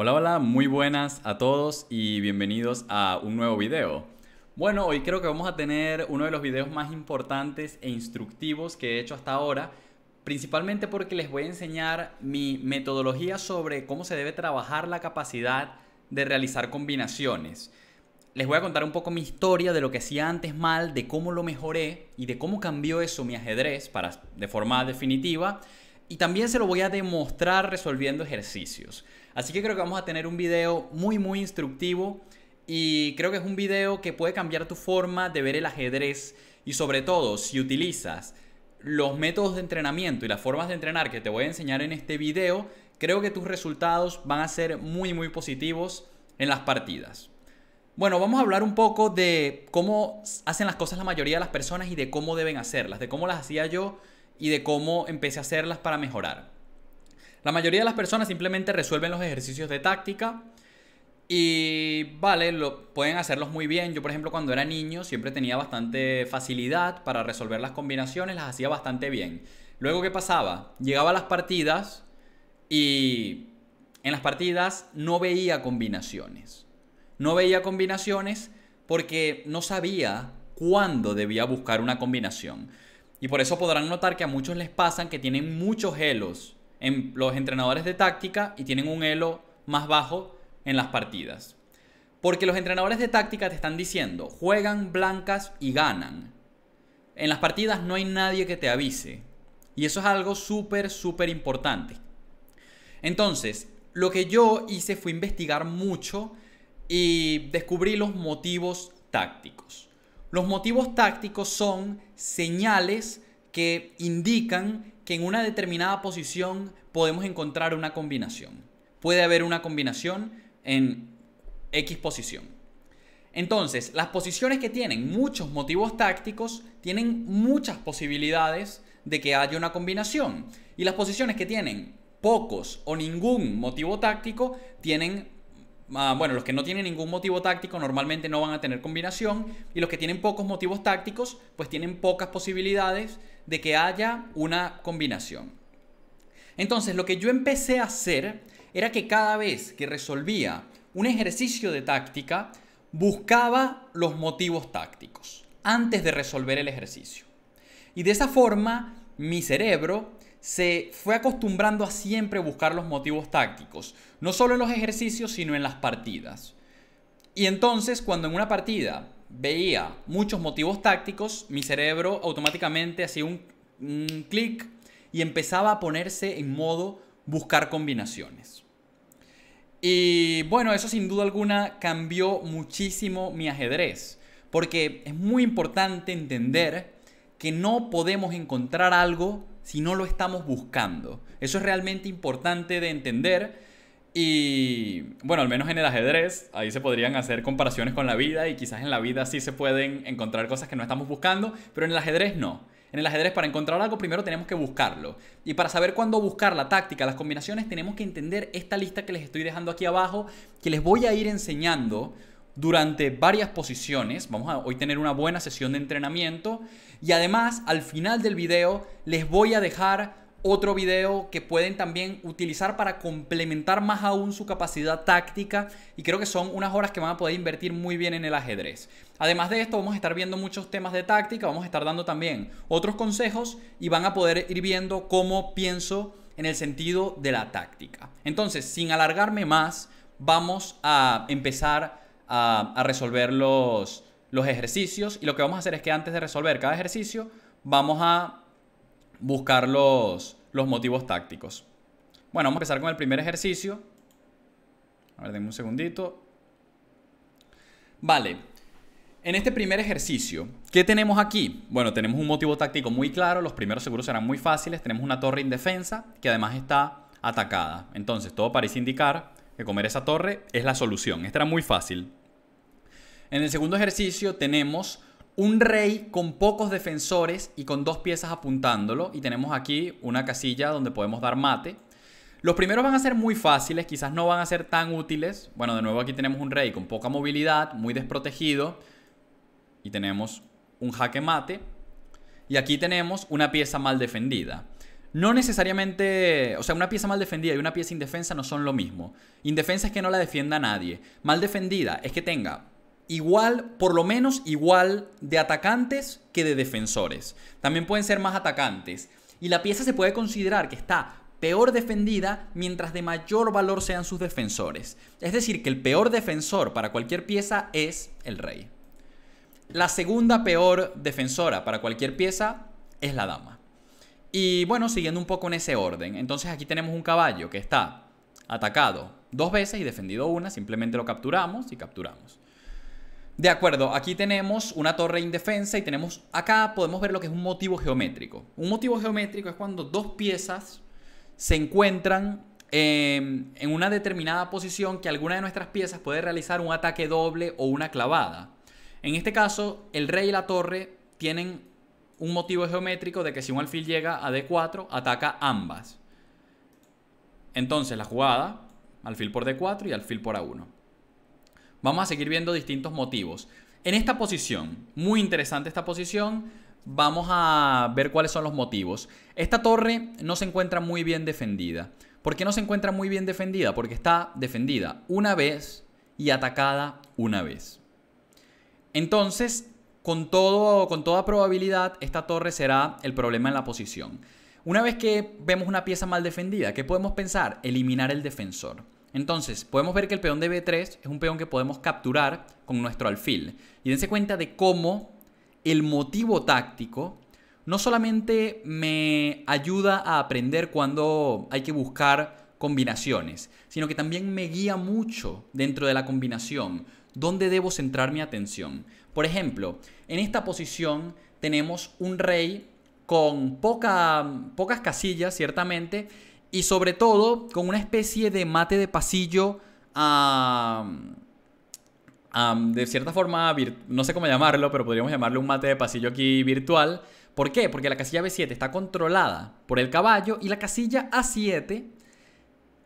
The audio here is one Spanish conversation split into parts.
Hola, hola, muy buenas a todos y bienvenidos a un nuevo video. Bueno, hoy creo que vamos a tener uno de los videos más importantes e instructivos que he hecho hasta ahora, principalmente porque les voy a enseñar mi metodología sobre cómo se debe trabajar la capacidad de realizar combinaciones. Les voy a contar un poco mi historia de lo que hacía antes mal, de cómo lo mejoré y de cómo cambió eso mi ajedrez para, de forma definitiva y también se lo voy a demostrar resolviendo ejercicios. Así que creo que vamos a tener un video muy muy instructivo y creo que es un video que puede cambiar tu forma de ver el ajedrez y sobre todo si utilizas los métodos de entrenamiento y las formas de entrenar que te voy a enseñar en este video, creo que tus resultados van a ser muy muy positivos en las partidas. Bueno, vamos a hablar un poco de cómo hacen las cosas la mayoría de las personas y de cómo deben hacerlas, de cómo las hacía yo y de cómo empecé a hacerlas para mejorar. La mayoría de las personas simplemente resuelven los ejercicios de táctica y vale, lo, pueden hacerlos muy bien. Yo por ejemplo cuando era niño siempre tenía bastante facilidad para resolver las combinaciones, las hacía bastante bien. Luego ¿qué pasaba? Llegaba a las partidas y en las partidas no veía combinaciones. No veía combinaciones porque no sabía cuándo debía buscar una combinación. Y por eso podrán notar que a muchos les pasan que tienen muchos helos en los entrenadores de táctica y tienen un elo más bajo en las partidas. Porque los entrenadores de táctica te están diciendo, juegan blancas y ganan. En las partidas no hay nadie que te avise. Y eso es algo súper, súper importante. Entonces, lo que yo hice fue investigar mucho y descubrí los motivos tácticos. Los motivos tácticos son señales que indican que en una determinada posición podemos encontrar una combinación. Puede haber una combinación en X posición. Entonces, las posiciones que tienen muchos motivos tácticos tienen muchas posibilidades de que haya una combinación. Y las posiciones que tienen pocos o ningún motivo táctico tienen Ah, bueno, los que no tienen ningún motivo táctico normalmente no van a tener combinación y los que tienen pocos motivos tácticos pues tienen pocas posibilidades de que haya una combinación. Entonces lo que yo empecé a hacer era que cada vez que resolvía un ejercicio de táctica buscaba los motivos tácticos antes de resolver el ejercicio. Y de esa forma mi cerebro se fue acostumbrando a siempre buscar los motivos tácticos no solo en los ejercicios, sino en las partidas. Y entonces, cuando en una partida veía muchos motivos tácticos, mi cerebro automáticamente hacía un, clic y empezaba a ponerse en modo buscar combinaciones. Y bueno, eso sin duda alguna cambió muchísimo mi ajedrez, porque es muy importante entender que no podemos encontrar algo si no lo estamos buscando. Eso es realmente importante de entender y bueno, al menos en el ajedrez, ahí se podrían hacer comparaciones con la vida y quizás en la vida sí se pueden encontrar cosas que no estamos buscando, pero en el ajedrez no. En el ajedrez para encontrar algo primero tenemos que buscarlo. Y para saber cuándo buscar la táctica, las combinaciones, tenemos que entender esta lista que les estoy dejando aquí abajo, que les voy a ir enseñando durante varias posiciones. Vamos a hoy tener una buena sesión de entrenamiento. Y además, al final del video, les voy a dejar otro video que pueden también utilizar para complementar más aún su capacidad táctica y creo que son unas horas que van a poder invertir muy bien en el ajedrez. Además de esto, vamos a estar viendo muchos temas de táctica, vamos a estar dando también otros consejos y van a poder ir viendo cómo pienso en el sentido de la táctica. Entonces, sin alargarme más, vamos a empezar a, resolver los, los ejercicios y lo que vamos a hacer es que antes de resolver cada ejercicio, vamos a buscar los, los motivos tácticos. Bueno, vamos a empezar con el primer ejercicio. A ver, denme un segundito. Vale. En este primer ejercicio, ¿qué tenemos aquí? Bueno, tenemos un motivo táctico muy claro, los primeros seguros serán muy fáciles, tenemos una torre indefensa que además está atacada. Entonces, todo parece indicar que comer esa torre es la solución. Esta era muy fácil. En el segundo ejercicio tenemos un rey con pocos defensores y con dos piezas apuntándolo. Y tenemos aquí una casilla donde podemos dar mate. Los primeros van a ser muy fáciles, quizás no van a ser tan útiles. Bueno, de nuevo aquí tenemos un rey con poca movilidad, muy desprotegido. Y tenemos un jaque mate. Y aquí tenemos una pieza mal defendida. No necesariamente, o sea, una pieza mal defendida y una pieza indefensa no son lo mismo. Indefensa es que no la defienda nadie. Mal defendida es que tenga igual, por lo menos igual de atacantes que de defensores. También pueden ser más atacantes. Y la pieza se puede considerar que está peor defendida mientras de mayor valor sean sus defensores. Es decir, que el peor defensor para cualquier pieza es el rey. La segunda peor defensora para cualquier pieza es la dama. Y bueno, siguiendo un poco en ese orden, entonces aquí tenemos un caballo que está atacado dos veces y defendido una, simplemente lo capturamos y capturamos. De acuerdo, aquí tenemos una torre indefensa y tenemos acá podemos ver lo que es un motivo geométrico. Un motivo geométrico es cuando dos piezas se encuentran em, en una determinada posición que alguna de nuestras piezas puede realizar un ataque doble o una clavada. En este caso, el rey y la torre tienen un motivo geométrico de que si un alfil llega a D4, ataca ambas. Entonces la jugada, alfil por D4 y alfil por A1. Vamos a seguir viendo distintos motivos. En esta posición, muy interesante esta posición, vamos a ver cuáles son los motivos. Esta torre no se encuentra muy bien defendida. ¿Por qué no se encuentra muy bien defendida? Porque está defendida una vez y atacada una vez. Entonces, con, todo, con toda probabilidad, esta torre será el problema en la posición. Una vez que vemos una pieza mal defendida, ¿qué podemos pensar? Eliminar el defensor. Entonces, podemos ver que el peón de B3 es un peón que podemos capturar con nuestro alfil. Y dense cuenta de cómo el motivo táctico no solamente me ayuda a aprender cuando hay que buscar combinaciones, sino que también me guía mucho dentro de la combinación, dónde debo centrar mi atención. Por ejemplo, en esta posición tenemos un rey con pocas casillas, ciertamente, y sobre todo con una especie de mate de pasillo de cierta forma, no sé cómo llamarlo, pero podríamos llamarlo un mate de pasillo aquí virtual. ¿Por qué? Porque la casilla B7 está controlada por el caballo y la casilla A7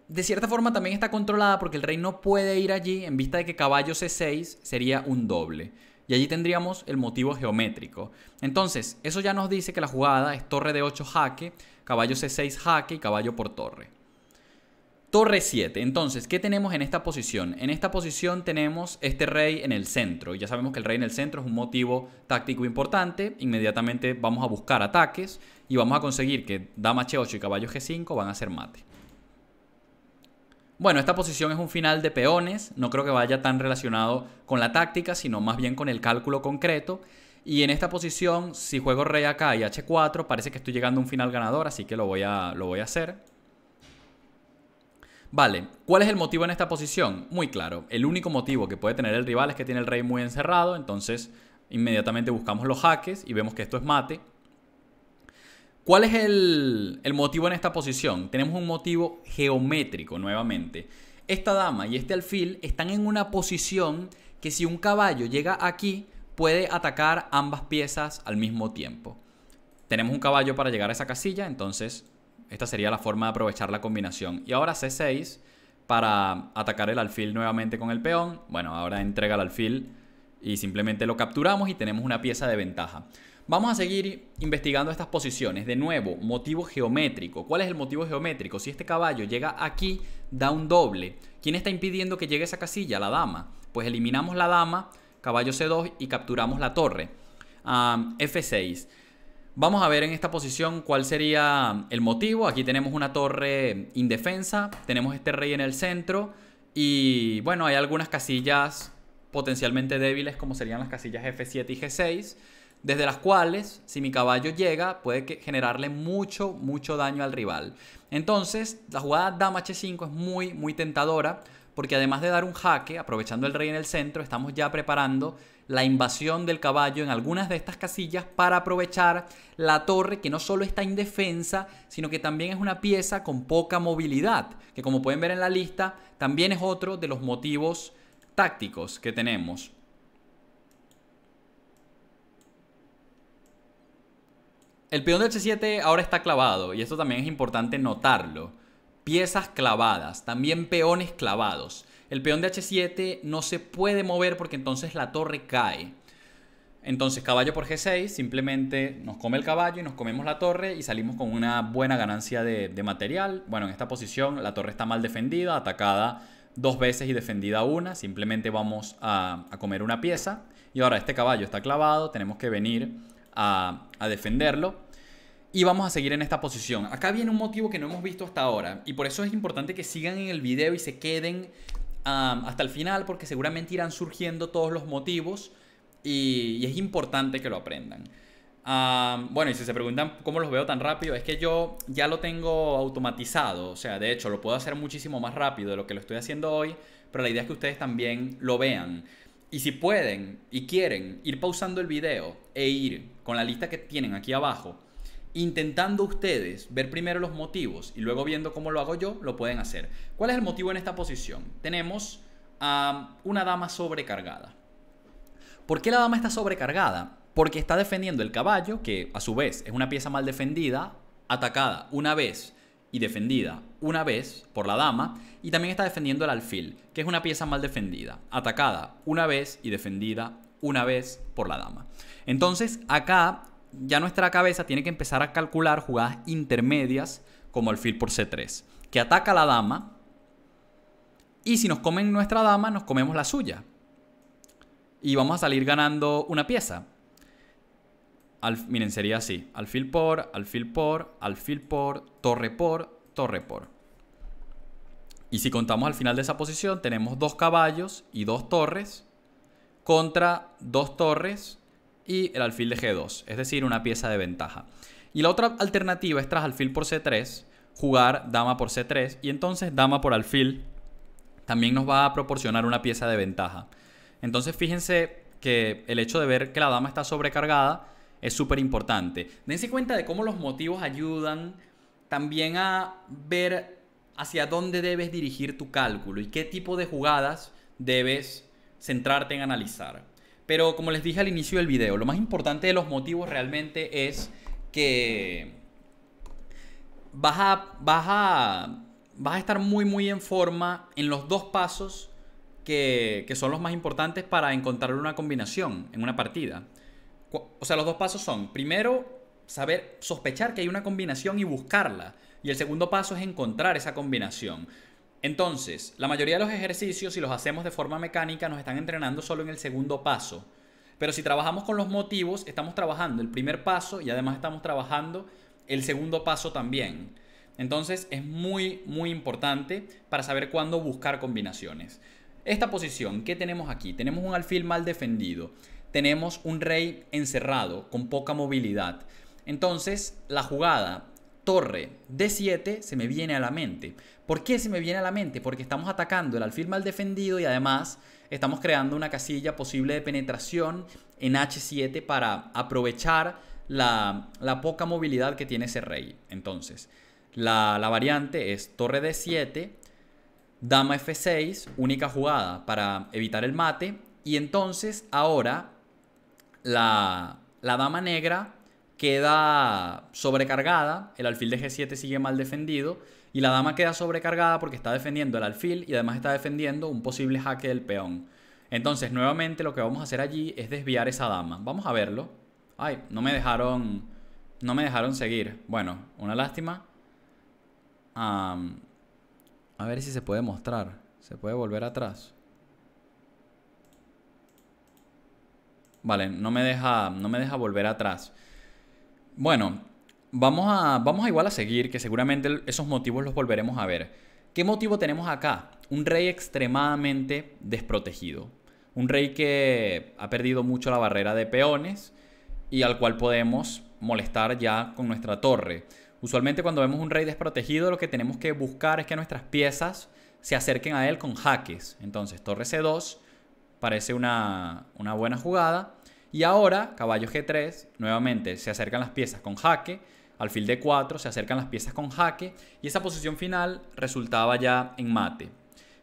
de cierta forma también está controlada porque el rey no puede ir allí en vista de que caballo C6 sería un doble. Y allí tendríamos el motivo geométrico. Entonces, eso ya nos dice que la jugada es torre de 8 jaque, caballo C6 jaque y caballo por torre. Torre 7. Entonces, ¿qué tenemos en esta posición? En esta posición tenemos este rey en el centro. Ya sabemos que el rey en el centro es un motivo táctico importante. Inmediatamente vamos a buscar ataques y vamos a conseguir que dama H8 y caballo G5 van a ser mate. Bueno, esta posición es un final de peones. No creo que vaya tan relacionado con la táctica, sino más bien con el cálculo concreto. Y en esta posición, si juego rey acá y h4, parece que estoy llegando a un final ganador, así que lo voy a, lo voy a hacer. Vale, ¿cuál es el motivo en esta posición? Muy claro, el único motivo que puede tener el rival es que tiene el rey muy encerrado, entonces inmediatamente buscamos los jaques y vemos que esto es mate. ¿Cuál es el, el motivo en esta posición? Tenemos un motivo geométrico nuevamente. Esta dama y este alfil están en una posición que si un caballo llega aquí, puede atacar ambas piezas al mismo tiempo. Tenemos un caballo para llegar a esa casilla, entonces esta sería la forma de aprovechar la combinación. Y ahora C6 para atacar el alfil nuevamente con el peón. Bueno, ahora entrega el alfil y simplemente lo capturamos y tenemos una pieza de ventaja. Vamos a seguir investigando estas posiciones. De nuevo, motivo geométrico. ¿Cuál es el motivo geométrico? Si este caballo llega aquí, da un doble. ¿Quién está impidiendo que llegue a esa casilla? La dama. Pues eliminamos la dama caballo C2 y capturamos la torre. F6. Vamos a ver en esta posición cuál sería el motivo. Aquí tenemos una torre indefensa, tenemos este rey en el centro y bueno, hay algunas casillas potencialmente débiles como serían las casillas F7 y G6, desde las cuales si mi caballo llega puede generarle mucho, mucho daño al rival. Entonces, la jugada Dama H5 es muy, muy tentadora porque además de dar un jaque, aprovechando el rey en el centro, estamos ya preparando la invasión del caballo en algunas de estas casillas para aprovechar la torre que no solo está indefensa, sino que también es una pieza con poca movilidad, que como pueden ver en la lista, también es otro de los motivos tácticos que tenemos. El peón del C7 ahora está clavado y esto también es importante notarlo piezas clavadas, también peones clavados. El peón de h7 no se puede mover porque entonces la torre cae. Entonces caballo por g6, simplemente nos come el caballo y nos comemos la torre y salimos con una buena ganancia de, material. Bueno, en esta posición la torre está mal defendida, atacada dos veces y defendida una. Simplemente vamos a, comer una pieza. Y ahora este caballo está clavado, tenemos que venir a defenderlo y vamos a seguir en esta posición. Acá viene un motivo que no hemos visto hasta ahora y por eso es importante que sigan en el video y se queden hasta el final porque seguramente irán surgiendo todos los motivos y, es importante que lo aprendan. bueno, y si se preguntan cómo los veo tan rápido, es que yo ya lo tengo automatizado, o sea, de hecho lo puedo hacer muchísimo más rápido de lo que lo estoy haciendo hoy, pero la idea es que ustedes también lo vean. Y si pueden y quieren ir pausando el video e ir con la lista que tienen aquí abajo, intentando ustedes ver primero los motivos y luego viendo cómo lo hago yo, lo pueden hacer. ¿Cuál es el motivo en esta posición? Tenemos a una dama sobrecargada. ¿Por qué la dama está sobrecargada? Porque está defendiendo el caballo, que a su vez es una pieza mal defendida, atacada una vez y defendida una vez por la dama, y también está defendiendo el alfil, que es una pieza mal defendida, atacada una vez y defendida una vez por la dama. Entonces, acá ya nuestra cabeza tiene que empezar a calcular jugadas intermedias como alfil por C3, que ataca la dama. Y si nos comen nuestra dama, nos comemos la suya. Y vamos a salir ganando una pieza. Al, miren, sería así. Alfil por, alfil por, alfil por, torre por, torre por. Y si contamos al final de esa posición, tenemos dos caballos y dos torres contra dos torres y el alfil de G2, es decir, una pieza de ventaja. Y la otra alternativa es tras alfil por C3, jugar dama por C3 y entonces dama por alfil también nos va a proporcionar una pieza de ventaja. Entonces fíjense que el hecho de ver que la dama está sobrecargada es súper importante. Dense cuenta de cómo los motivos ayudan también a ver hacia dónde debes dirigir tu cálculo y qué tipo de jugadas debes centrarte en analizar. Pero como les dije al inicio del video, lo más importante de los motivos realmente es que vas a, vas a, estar muy, muy en forma en los dos pasos que, que son los más importantes para encontrar una combinación en una partida. O sea, los dos pasos son, primero, saber sospechar que hay una combinación y buscarla. Y el segundo paso es encontrar esa combinación. Entonces, la mayoría de los ejercicios, si los hacemos de forma mecánica, nos están entrenando solo en el segundo paso. Pero si trabajamos con los motivos, estamos trabajando el primer paso y además estamos trabajando el segundo paso también. Entonces es muy, muy importante para saber cuándo buscar combinaciones. Esta posición, ¿qué tenemos aquí? Tenemos un alfil mal defendido, tenemos un rey encerrado con poca movilidad. Entonces la jugada torre D7 se me viene a la mente. ¿Por qué se me viene a la mente? Porque estamos atacando el alfil mal defendido y además estamos creando una casilla posible de penetración en H7 para aprovechar la, poca movilidad que tiene ese rey. Entonces, la, variante es torre D7, dama F6, única jugada para evitar el mate. Y entonces ahora la dama negra queda sobrecargada, el alfil de G7 sigue mal defendido y la dama queda sobrecargada porque está defendiendo el alfil y además está defendiendo un posible jaque del peón. Entonces, nuevamente lo que vamos a hacer allí es desviar esa dama. Vamos a verlo. Ay, no me dejaron no me dejaron seguir. Bueno, una lástima. a ver si se puede mostrar. Se puede volver atrás. Vale, no me deja no me deja volver atrás. Bueno, vamos a, vamos a igual a seguir, que seguramente esos motivos los volveremos a ver. ¿Qué motivo tenemos acá? Un rey extremadamente desprotegido. Un rey que ha perdido mucho la barrera de peones y al cual podemos molestar ya con nuestra torre. Usualmente cuando vemos un rey desprotegido lo que tenemos que buscar es que nuestras piezas se acerquen a él con jaques. Entonces torre C2 parece una, una buena jugada. Y ahora caballo G3, nuevamente se acercan las piezas con jaque alfil de 4, se acercan las piezas con jaque y esa posición final resultaba ya en mate.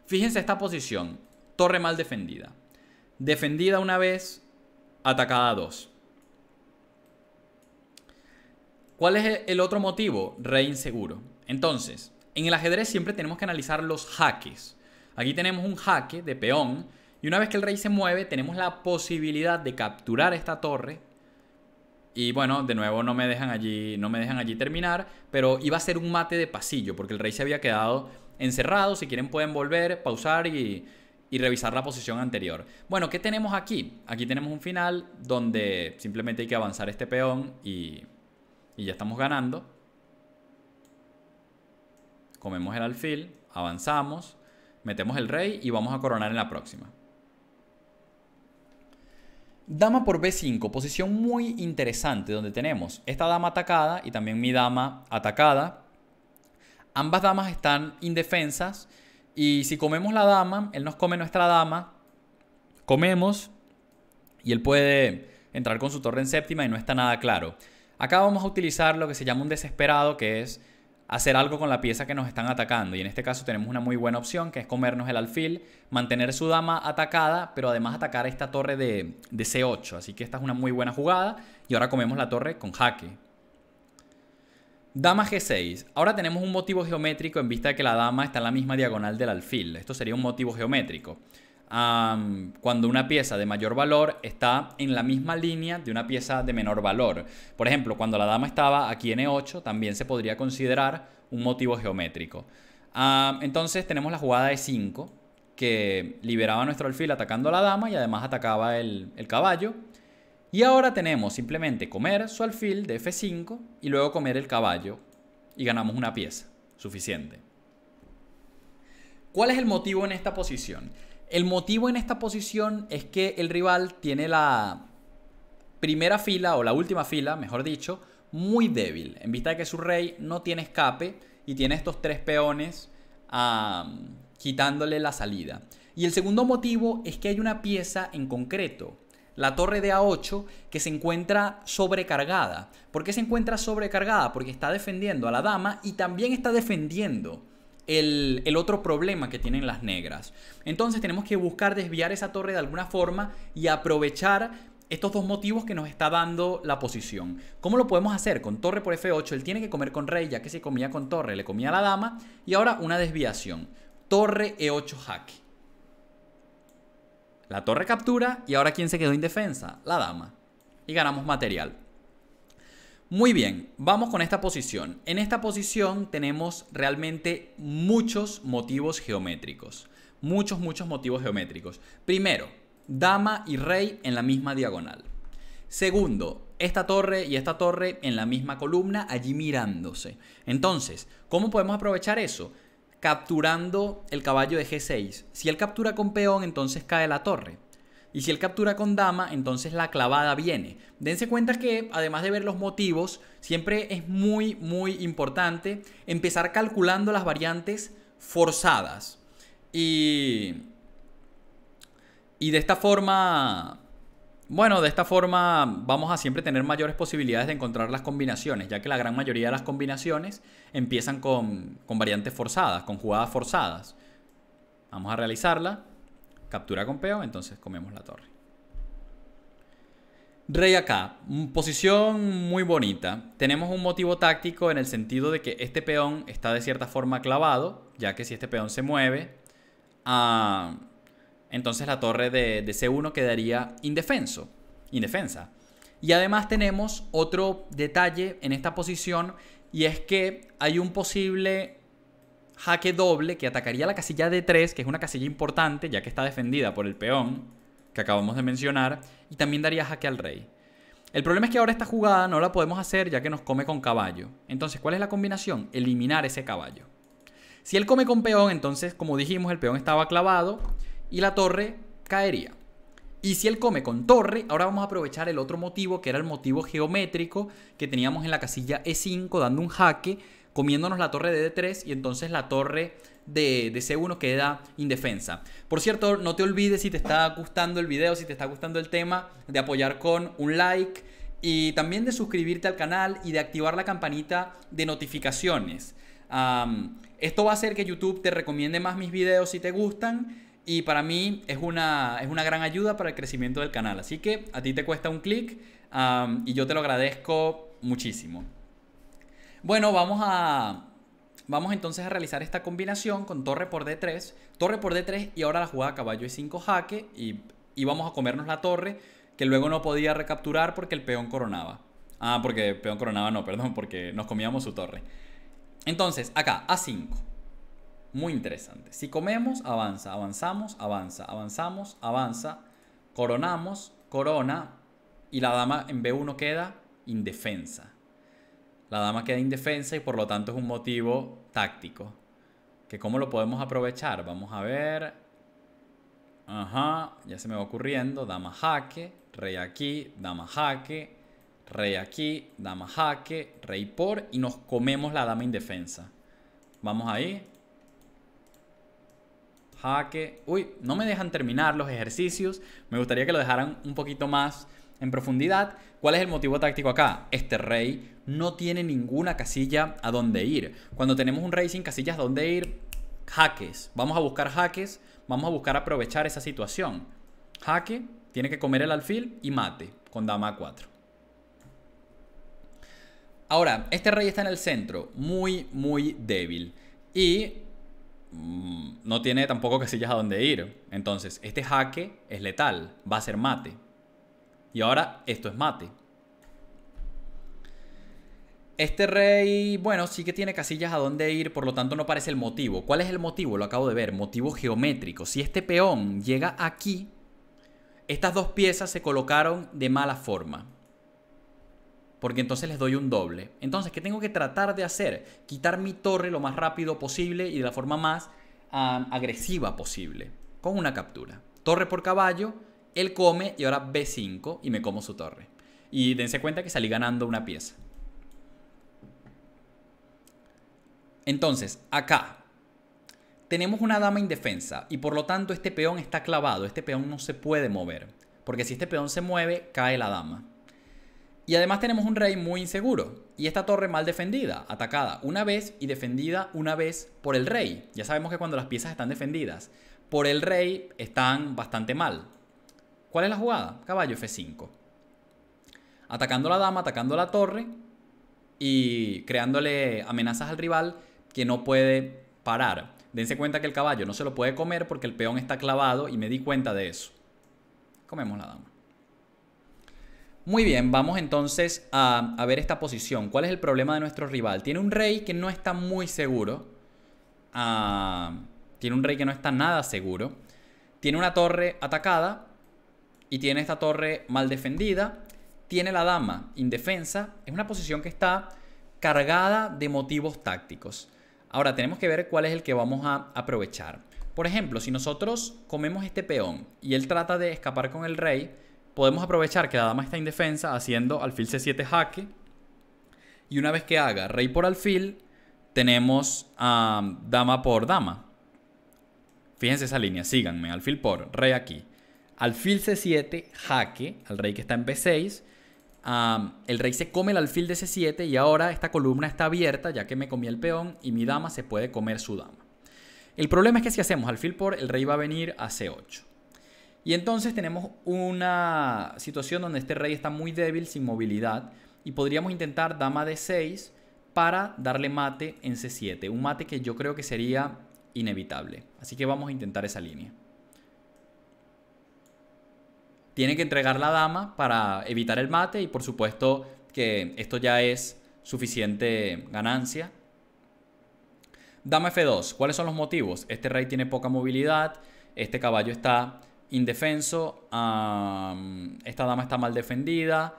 Fíjense esta posición, torre mal defendida. Defendida una vez, atacada dos. ¿Cuál es el otro motivo? Rey inseguro. Entonces, en el ajedrez siempre tenemos que analizar los jaques. Aquí tenemos un jaque de peón y una vez que el rey se mueve tenemos la posibilidad de capturar esta torre y bueno, de nuevo no me dejan allí, no me dejan allí terminar, pero iba a ser un mate de pasillo, porque el rey se había quedado encerrado. Si quieren pueden volver, pausar y, revisar la posición anterior. Bueno, ¿qué tenemos aquí? Aquí tenemos un final donde simplemente hay que avanzar este peón y, y ya estamos ganando. Comemos el alfil, avanzamos, metemos el rey y vamos a coronar en la próxima. Dama por B5, posición muy interesante donde tenemos esta dama atacada y también mi dama atacada. Ambas damas están indefensas y si comemos la dama, él nos come nuestra dama, comemos y él puede entrar con su torre en séptima y no está nada claro. Acá vamos a utilizar lo que se llama un desesperado, que es hacer algo con la pieza que nos están atacando. Y en este caso tenemos una muy buena opción, que es comernos el alfil, mantener su dama atacada, pero además atacar esta torre de, C8. Así que esta es una muy buena jugada. Y ahora comemos la torre con jaque. Dama G6. Ahora tenemos un motivo geométrico en vista de que la dama está en la misma diagonal del alfil. Esto sería un motivo geométrico cuando una pieza de mayor valor está en la misma línea de una pieza de menor valor. Por ejemplo, cuando la dama estaba aquí en E8, también se podría considerar un motivo geométrico. entonces tenemos la jugada de 5, que liberaba nuestro alfil atacando a la dama y además atacaba el caballo. Y ahora tenemos simplemente comer su alfil de F5 y luego comer el caballo y ganamos una pieza. Suficiente. ¿Cuál es el motivo en esta posición? El motivo en esta posición es que el rival tiene la primera fila, o la última fila, mejor dicho, muy débil, en vista de que su rey no tiene escape y tiene estos tres peones quitándole la salida. Y el segundo motivo es que hay una pieza en concreto, la torre de A8, que se encuentra sobrecargada. ¿Por qué se encuentra sobrecargada? Porque está defendiendo a la dama y también está defendiendo el, otro problema que tienen las negras. Entonces tenemos que buscar desviar esa torre de alguna forma y aprovechar estos dos motivos que nos está dando la posición. ¿Cómo lo podemos hacer? Con torre por F8, él tiene que comer con rey, ya que se comía con torre, le comía la dama. Y ahora una desviación. Torre E8 hack La torre captura y ahora ¿quién se quedó indefensa? La dama. Y ganamos material. Muy bien, vamos con esta posición. En esta posición tenemos realmente muchos motivos geométricos. Muchos, muchos motivos geométricos. Primero, dama y rey en la misma diagonal. Segundo, esta torre y esta torre en la misma columna, allí mirándose. Entonces, ¿cómo podemos aprovechar eso? Capturando el caballo de G6. Si él captura con peón, entonces cae la torre. Y si él captura con dama, entonces la clavada viene. Dense cuenta que, además de ver los motivos, siempre es muy, muy importante empezar calculando las variantes forzadas. Y... de esta forma... Bueno, de esta forma vamos a siempre tener mayores posibilidades de encontrar las combinaciones, ya que la gran mayoría de las combinaciones empiezan con, con variantes forzadas, con jugadas forzadas. Vamos a realizarla. Captura con peón, entonces comemos la torre. Rey acá, mm, posición muy bonita. Tenemos un motivo táctico en el sentido de que este peón está de cierta forma clavado, ya que si este peón se mueve, ah, entonces la torre de, de C1 quedaría indefenso, indefensa. Y además tenemos otro detalle en esta posición y es que hay un posible jaque doble que atacaría la casilla D3, que es una casilla importante, ya que está defendida por el peón que acabamos de mencionar, y también daría jaque al rey. El problema es que ahora esta jugada no la podemos hacer ya que nos come con caballo. Entonces, ¿cuál es la combinación? Eliminar ese caballo. Si él come con peón, entonces, como dijimos, el peón estaba clavado y la torre caería. Y si él come con torre, ahora vamos a aprovechar el otro motivo, que era el motivo geométrico que teníamos en la casilla E5, dando un jaque comiéndonos la torre de D3 y entonces la torre de, de, C1 queda indefensa. Por cierto, no te olvides si te está gustando el video, si te está gustando el tema, de apoyar con un like y también de suscribirte al canal y de activar la campanita de notificaciones. esto va a hacer que YouTube te recomiende más mis videos si te gustan y para mí es una, es una gran ayuda para el crecimiento del canal. Así que a ti te cuesta un clic y yo te lo agradezco muchísimo. Bueno, vamos a... Vamos entonces a realizar esta combinación con torre por d3, torre por d3 y ahora la jugada caballo y 5 jaque y vamos a comernos la torre que luego no podía recapturar porque el peón coronaba. Ah, porque peón coronaba no, perdón, porque nos comíamos su torre. Entonces, acá, a5. Muy interesante. Si comemos, avanza, avanzamos, avanza, avanzamos, avanza, coronamos, corona y la dama en b1 queda indefensa la dama queda indefensa y por lo tanto es un motivo táctico. ¿Que ¿Cómo lo podemos aprovechar? Vamos a ver. Ajá, ya se me va ocurriendo. Dama jaque, rey aquí, dama jaque, rey aquí, dama jaque, rey por y nos comemos la dama indefensa. Vamos ahí. Jaque. Uy, no me dejan terminar los ejercicios. Me gustaría que lo dejaran un poquito más en profundidad. ¿Cuál es el motivo táctico acá? Este rey no tiene ninguna casilla a donde ir. Cuando tenemos un rey sin casillas a donde ir, jaques. Vamos a buscar jaques, vamos a buscar aprovechar esa situación. Jaque tiene que comer el alfil y mate con dama 4. Ahora, este rey está en el centro, muy, muy débil. Y mm, no tiene tampoco casillas a donde ir. Entonces, este jaque es letal, va a ser mate. Y ahora esto es mate. Este rey, bueno, sí que tiene casillas a donde ir, por lo tanto no parece el motivo. ¿Cuál es el motivo? Lo acabo de ver, motivo geométrico. Si este peón llega aquí, estas dos piezas se colocaron de mala forma. Porque entonces les doy un doble. Entonces, ¿qué tengo que tratar de hacer? Quitar mi torre lo más rápido posible y de la forma más ah, agresiva posible. Con una captura. Torre por caballo, él come y ahora B5 y me como su torre. Y dense cuenta que salí ganando una pieza. Entonces, acá tenemos una dama indefensa y por lo tanto este peón está clavado, este peón no se puede mover, porque si este peón se mueve, cae la dama. Y además tenemos un rey muy inseguro y esta torre mal defendida, atacada una vez y defendida una vez por el rey. Ya sabemos que cuando las piezas están defendidas por el rey están bastante mal. ¿Cuál es la jugada? Caballo F5. Atacando la dama, atacando la torre y creándole amenazas al rival que no puede parar. Dense cuenta que el caballo no se lo puede comer porque el peón está clavado y me di cuenta de eso. Comemos la dama. Muy bien, vamos entonces a, ver esta posición. ¿Cuál es el problema de nuestro rival? Tiene un rey que no está muy seguro. Ah, tiene un rey que no está nada seguro. Tiene una torre atacada y tiene esta torre mal defendida, tiene la dama indefensa, es una posición que está cargada de motivos tácticos. Ahora tenemos que ver cuál es el que vamos a aprovechar. Por ejemplo, si nosotros comemos este peón y él trata de escapar con el rey, podemos aprovechar que la dama está indefensa haciendo alfil c7 jaque. Y una vez que haga rey por alfil, tenemos a ah, dama por dama. Fíjense esa línea, síganme, alfil por, rey aquí. Alfil C7, jaque al rey que está en B6. el rey se come el alfil de C7 y ahora esta columna está abierta ya que me comí el peón y mi dama se puede comer su dama. El problema es que si hacemos alfil por, el rey va a venir a C8. Y entonces tenemos una situación donde este rey está muy débil, sin movilidad, y podríamos intentar dama de 6 para darle mate en C7, un mate que yo creo que sería inevitable. Así que vamos a intentar esa línea tiene que entregar la dama para evitar el mate y por supuesto que esto ya es suficiente ganancia. Dama F2, ¿cuáles son los motivos? Este rey tiene poca movilidad, este caballo está indefenso, esta dama está mal defendida.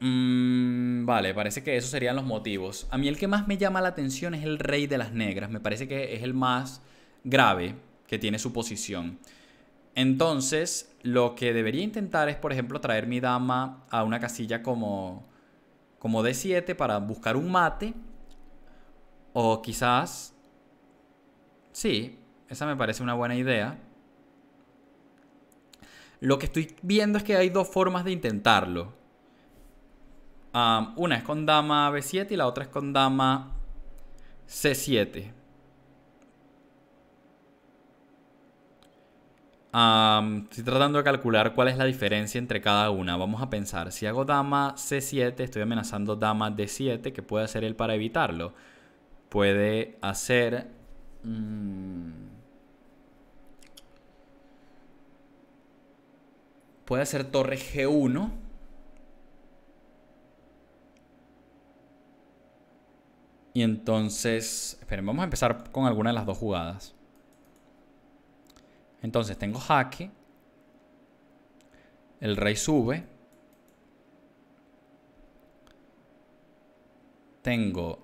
Mm, vale, parece que esos serían los motivos. A mí el que más me llama la atención es el rey de las negras. Me parece que es el más grave que tiene su posición. Entonces, lo que debería intentar es, por ejemplo, traer mi dama a una casilla como, como D7 para buscar un mate. O quizás... Sí, esa me parece una buena idea. Lo que estoy viendo es que hay dos formas de intentarlo. Ah, una es con dama B7 y la otra es con dama C7. estoy tratando de calcular cuál es la diferencia entre cada una. Vamos a pensar, si hago dama C7, estoy amenazando dama D7, ¿qué puede hacer él para evitarlo? Puede hacer... Mm, puede hacer torre G1. Y entonces... Esperen, vamos a empezar con alguna de las dos jugadas. Entonces tengo jaque. El rey sube. Tengo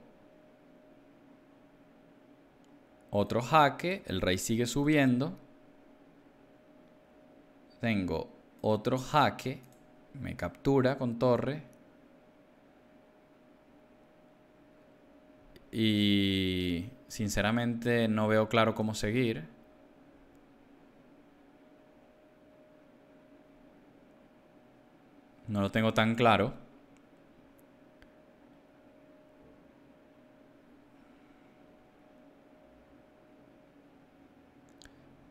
otro jaque. El rey sigue subiendo. Tengo otro jaque. Me captura con torre. Y sinceramente no veo claro cómo seguir. No lo tengo tan claro.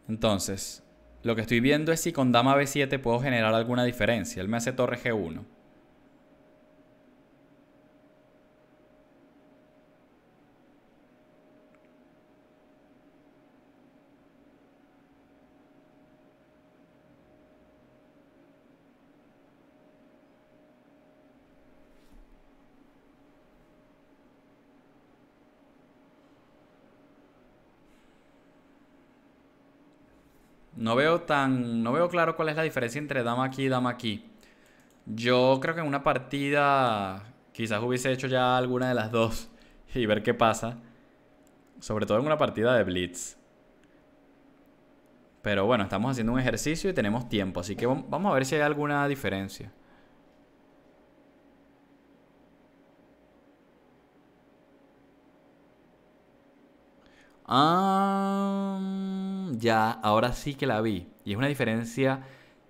Entonces, lo que estoy viendo es si con dama b7 puedo generar alguna diferencia. Él me hace torre g1. No veo tan. No veo claro cuál es la diferencia entre dama aquí y dama aquí. Yo creo que en una partida. Quizás hubiese hecho ya alguna de las dos. Y ver qué pasa. Sobre todo en una partida de Blitz. Pero bueno, estamos haciendo un ejercicio y tenemos tiempo. Así que vamos a ver si hay alguna diferencia. Ah ya ahora sí que la vi. Y es una diferencia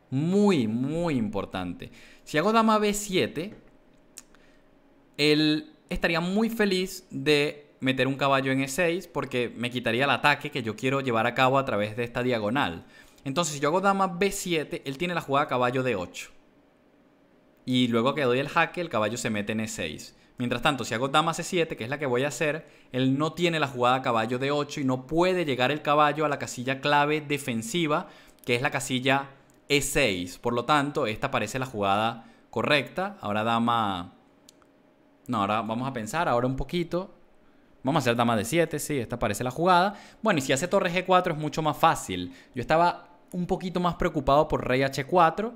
muy, muy importante. Si hago dama b7, él estaría muy feliz de meter un caballo en e6 porque me quitaría el ataque que yo quiero llevar a cabo a través de esta diagonal. Entonces, si yo hago dama b7, él tiene la jugada caballo d8. Y luego que doy el jaque, el caballo se mete en e6. Mientras tanto, si hago dama c7, que es la que voy a hacer, él no tiene la jugada caballo de 8 y no puede llegar el caballo a la casilla clave defensiva, que es la casilla e6. Por lo tanto, esta parece la jugada correcta. Ahora dama... No, ahora vamos a pensar, ahora un poquito. Vamos a hacer dama de 7, sí, esta parece la jugada. Bueno, y si hace torre g4 es mucho más fácil. Yo estaba un poquito más preocupado por rey h4,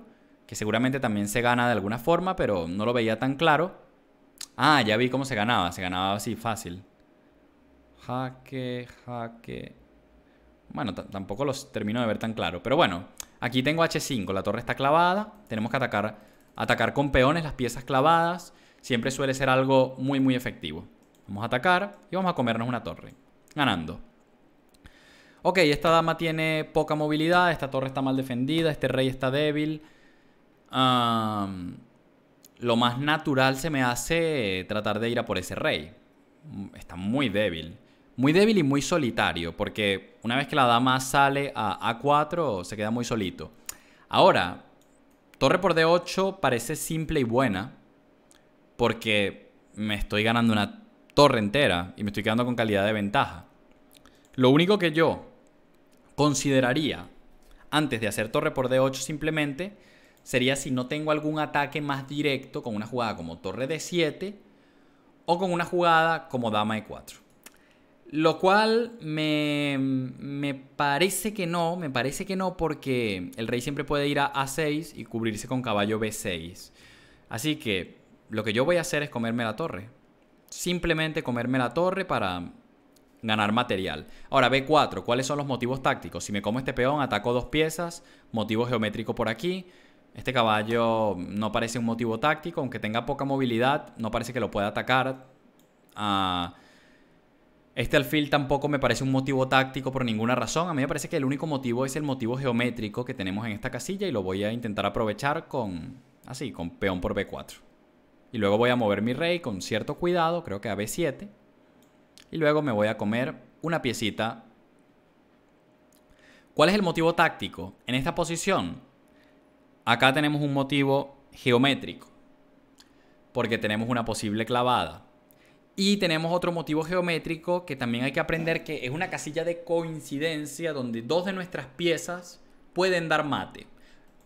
que seguramente también se gana de alguna forma, pero no lo veía tan claro. Ah, ya vi cómo se ganaba. Se ganaba así fácil. Jaque, jaque. Bueno, tampoco los termino de ver tan claro. Pero bueno, aquí tengo H5. La torre está clavada. Tenemos que atacar, atacar con peones las piezas clavadas. Siempre suele ser algo muy, muy efectivo. Vamos a atacar y vamos a comernos una torre. Ganando. Ok, esta dama tiene poca movilidad. Esta torre está mal defendida. Este rey está débil. Ah lo más natural se me hace tratar de ir a por ese rey. Está muy débil. Muy débil y muy solitario, porque una vez que la dama sale a A4 se queda muy solito. Ahora, torre por D8 parece simple y buena, porque me estoy ganando una torre entera y me estoy quedando con calidad de ventaja. Lo único que yo consideraría antes de hacer torre por D8 simplemente sería si no tengo algún ataque más directo con una jugada como torre de 7 o con una jugada como dama de 4. Lo cual me, me, parece que no, me parece que no porque el rey siempre puede ir a A6 y cubrirse con caballo B6. Así que lo que yo voy a hacer es comerme la torre. Simplemente comerme la torre para ganar material. Ahora, B4, ¿cuáles son los motivos tácticos? Si me como este peón, ataco dos piezas, motivo geométrico por aquí, este caballo no parece un motivo táctico, aunque tenga poca movilidad, no parece que lo pueda atacar. Ah, este alfil tampoco me parece un motivo táctico por ninguna razón. A mí me parece que el único motivo es el motivo geométrico que tenemos en esta casilla y lo voy a intentar aprovechar con, así, con peón por B4. Y luego voy a mover mi rey con cierto cuidado, creo que a B7. Y luego me voy a comer una piecita. ¿Cuál es el motivo táctico? En esta posición acá tenemos un motivo geométrico, porque tenemos una posible clavada. Y tenemos otro motivo geométrico que también hay que aprender que es una casilla de coincidencia donde dos de nuestras piezas pueden dar mate.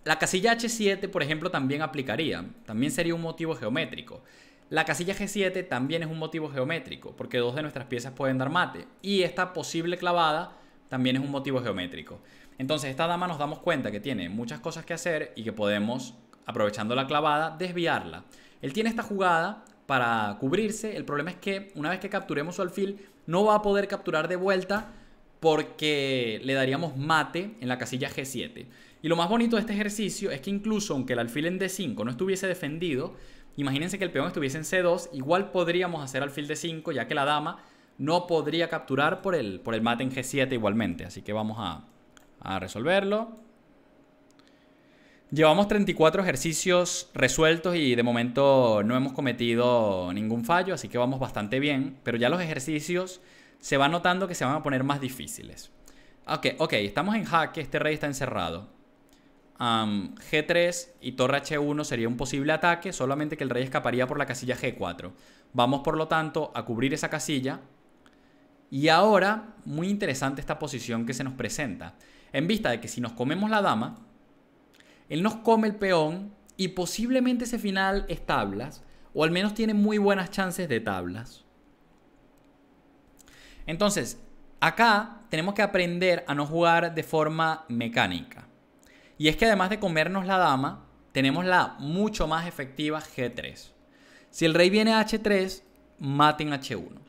La casilla H7, por ejemplo, también aplicaría, también sería un motivo geométrico. La casilla G7 también es un motivo geométrico, porque dos de nuestras piezas pueden dar mate. Y esta posible clavada también es un motivo geométrico. Entonces esta dama nos damos cuenta que tiene muchas cosas que hacer y que podemos, aprovechando la clavada, desviarla. Él tiene esta jugada para cubrirse, el problema es que una vez que capturemos su alfil no va a poder capturar de vuelta porque le daríamos mate en la casilla G7. Y lo más bonito de este ejercicio es que incluso aunque el alfil en D5 no estuviese defendido, imagínense que el peón estuviese en C2, igual podríamos hacer alfil D5 ya que la dama no podría capturar por el, por el mate en G7 igualmente. Así que vamos a, a resolverlo. Llevamos 34 ejercicios resueltos y de momento no hemos cometido ningún fallo, así que vamos bastante bien, pero ya los ejercicios se van notando que se van a poner más difíciles. Ok, ok, estamos en jaque, este rey está encerrado. G3 y torre H1 sería un posible ataque, solamente que el rey escaparía por la casilla G4. Vamos por lo tanto a cubrir esa casilla. Y ahora, muy interesante esta posición que se nos presenta en vista de que si nos comemos la dama, él nos come el peón y posiblemente ese final es tablas, o al menos tiene muy buenas chances de tablas. Entonces, acá tenemos que aprender a no jugar de forma mecánica. Y es que además de comernos la dama, tenemos la mucho más efectiva G3. Si el rey viene a H3, maten H1.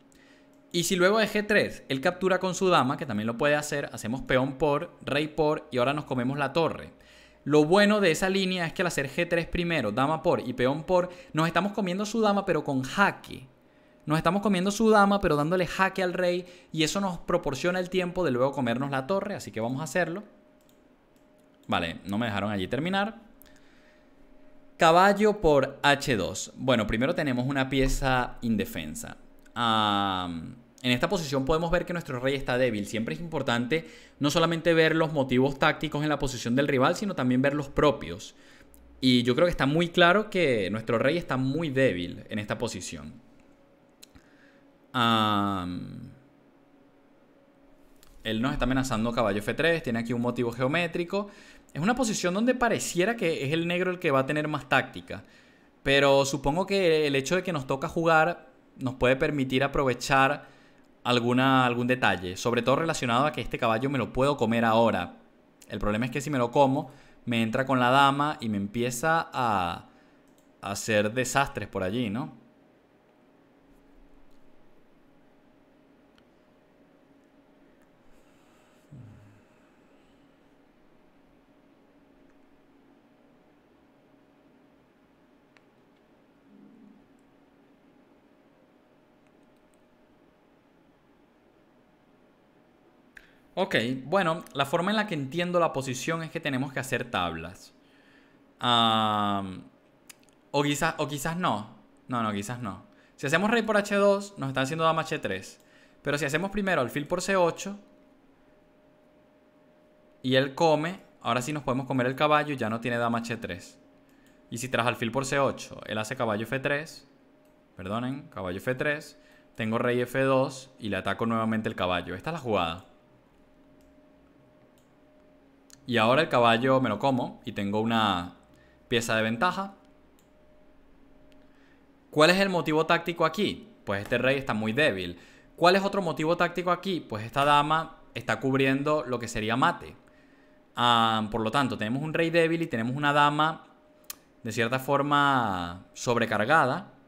Y si luego de G3 él captura con su dama, que también lo puede hacer, hacemos peón por, rey por y ahora nos comemos la torre. Lo bueno de esa línea es que al hacer G3 primero, dama por y peón por, nos estamos comiendo su dama pero con jaque. Nos estamos comiendo su dama pero dándole jaque al rey y eso nos proporciona el tiempo de luego comernos la torre, así que vamos a hacerlo. Vale, no me dejaron allí terminar. Caballo por H2. Bueno, primero tenemos una pieza indefensa en esta posición podemos ver que nuestro rey está débil. Siempre es importante no solamente ver los motivos tácticos en la posición del rival, sino también ver los propios. Y yo creo que está muy claro que nuestro rey está muy débil en esta posición. él nos está amenazando caballo F3, tiene aquí un motivo geométrico. Es una posición donde pareciera que es el negro el que va a tener más táctica. Pero supongo que el hecho de que nos toca jugar nos puede permitir aprovechar alguna, algún detalle, sobre todo relacionado a que este caballo me lo puedo comer ahora. El problema es que si me lo como, me entra con la dama y me empieza a, a hacer desastres por allí, ¿no? Ok, bueno, la forma en la que entiendo la posición es que tenemos que hacer tablas. o, quizás, no. No, no, quizás no. Si hacemos rey por h2, nos están haciendo dama h3. Pero si hacemos primero alfil por c8 y él come, ahora sí nos podemos comer el caballo y ya no tiene dama h3. Y si tras alfil por c8, él hace caballo f3, perdonen, caballo f3, tengo rey f2 y le ataco nuevamente el caballo. Esta es la jugada. Y ahora el caballo me lo como y tengo una pieza de ventaja. ¿Cuál es el motivo táctico aquí? Pues este rey está muy débil. ¿Cuál es otro motivo táctico aquí? Pues esta dama está cubriendo lo que sería mate. por lo tanto, tenemos un rey débil y tenemos una dama de cierta forma sobrecargada.